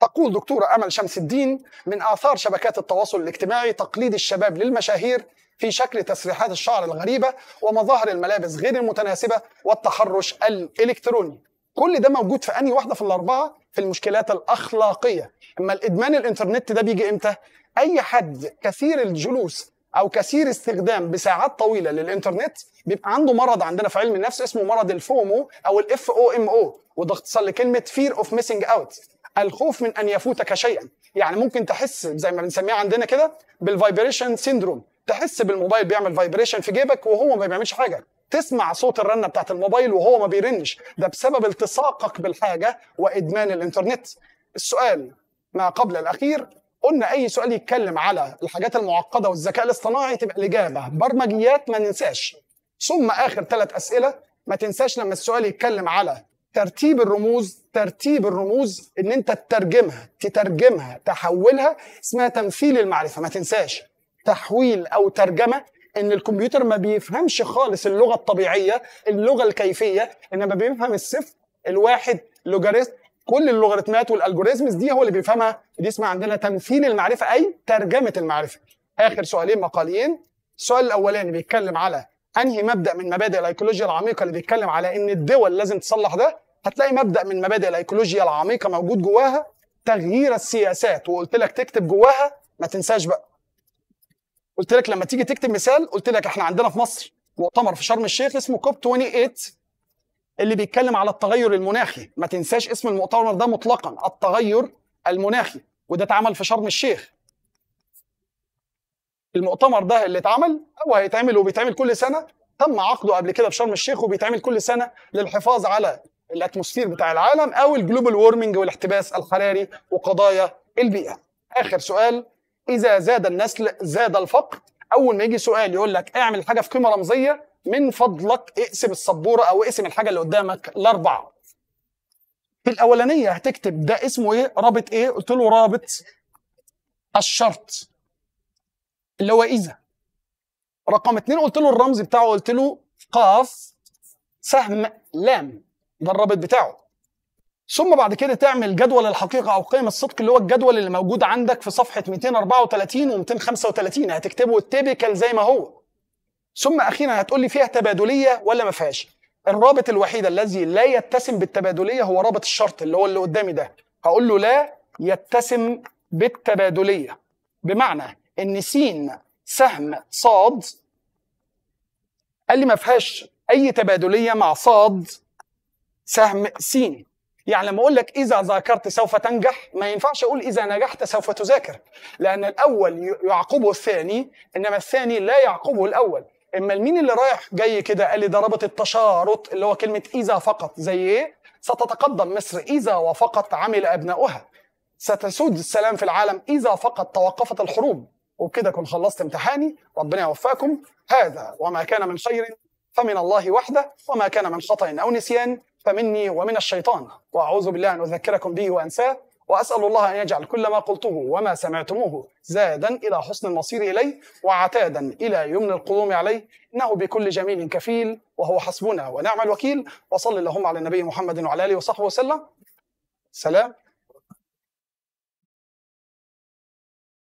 تقول دكتورة أمل شمس الدين من آثار شبكات التواصل الاجتماعي تقليد الشباب للمشاهير في شكل تسريحات الشعر الغريبة ومظاهر الملابس غير المتناسبة والتحرش الإلكتروني كل ده موجود في أنهي واحدة في الأربعة في المشكلات الأخلاقية أما الإدمان الإنترنت ده بيجي إمتى؟ أي حد كثير الجلوس أو كثير استخدام بساعات طويلة للإنترنت بيبقى عنده مرض عندنا في علم النفس اسمه مرض الفومو أو الاف او ام او وده اختصار لكلمة fear of missing out الخوف من أن يفوتك شيئا يعني ممكن تحس زي ما بنسميها عندنا كده بالفايبريشن سيندروم تحس بالموبايل بيعمل فايبريشن في جيبك وهو ما بيعملش حاجه تسمع صوت الرنه بتاعت الموبايل وهو ما بيرنش ده بسبب التصاقك بالحاجه وادمان الانترنت السؤال ما قبل الاخير قلنا اي سؤال يتكلم على الحاجات المعقده والذكاء الاصطناعي تبقى الاجابه برمجيات ما ننساش ثم اخر ثلاث اسئله ما تنساش لما السؤال يتكلم على ترتيب الرموز ترتيب الرموز ان انت تترجمها تترجمها تحولها اسمها تمثيل المعرفه ما تنساش تحويل او ترجمه ان الكمبيوتر ما بيفهمش خالص اللغه الطبيعيه اللغه الكيفيه انما بيفهم الصفر الواحد لوجاريتم كل اللوغاريتمات والالجوريزمز دي هو اللي بيفهمها دي اسمها عندنا تمثيل المعرفه اي ترجمه المعرفه اخر سؤالين مقاليين السؤال الاولاني بيتكلم على انهي مبدا من مبادئ الايكولوجيا العميقه اللي بيتكلم على ان الدول لازم تصلح ده هتلاقي مبدا من مبادئ الايكولوجيا العميقه موجود جواها تغيير السياسات وقلت لك تكتب جواها ما تنساش بقى قلت لك لما تيجي تكتب مثال قلت لك احنا عندنا في مصر مؤتمر في شرم الشيخ اسمه كوب 28 اللي بيتكلم على التغير المناخي ما تنساش اسم المؤتمر ده مطلقا التغير المناخي وده اتعمل في شرم الشيخ المؤتمر ده اللي اتعمل او هيتعمل وبيتعمل كل سنه تم عقده قبل كده في شرم الشيخ وبيتعمل كل سنه للحفاظ على الاتموسفير بتاع العالم او الجلوبال وورمنج والاحتباس الحراري وقضايا البيئه اخر سؤال اذا زاد النسل زاد الفقر اول ما يجي سؤال يقول لك اعمل حاجه في قيمه رمزيه من فضلك اقسم السبوره او اقسم الحاجه اللي قدامك لاربعه في الاولانيه هتكتب ده اسمه ايه رابط ايه قلت له رابط الشرط اللي هو اذا رقم اتنين قلت له الرمز بتاعه قلت له قاف سهم لام ده الرابط بتاعه ثم بعد كده تعمل جدول الحقيقه او قيم الصدق اللي هو الجدول اللي موجود عندك في صفحه 234 و235 هتكتبه التيبيكال زي ما هو ثم اخيرا هتقول لي فيها تبادليه ولا ما فيهاش الرابط الوحيد الذي لا يتسم بالتبادليه هو رابط الشرط اللي هو اللي قدامي ده هقول له لا يتسم بالتبادليه بمعنى ان س سهم ص قال لي ما فيهاش اي تبادليه مع ص سهم سين يعني لما اقول لك اذا ذاكرت سوف تنجح ما ينفعش اقول اذا نجحت سوف تذاكر لان الاول يعقبه الثاني انما الثاني لا يعقبه الاول اما مين اللي رايح جاي كده قال لي ده التشارط اللي هو كلمه اذا فقط زي ايه ستتقدم مصر اذا وفقط عمل ابناؤها ستسود السلام في العالم اذا فقط توقفت الحروب وبكده اكون خلصت امتحاني ربنا يوفقكم هذا وما كان من خير فمن الله وحده وما كان من خطأ أو نسيان فمني ومن الشيطان وأعوذ بالله أن أذكركم به وأنساه وأسأل الله أن يجعل كل ما قلته وما سمعتموه زادا إلى حسن المصير إليه وعتادا إلى يمن القدوم عليه إنه بكل جميل كفيل وهو حسبنا ونعم الوكيل وصل اللهم على النبي محمد وعلى آله وصحبه وسلم سلام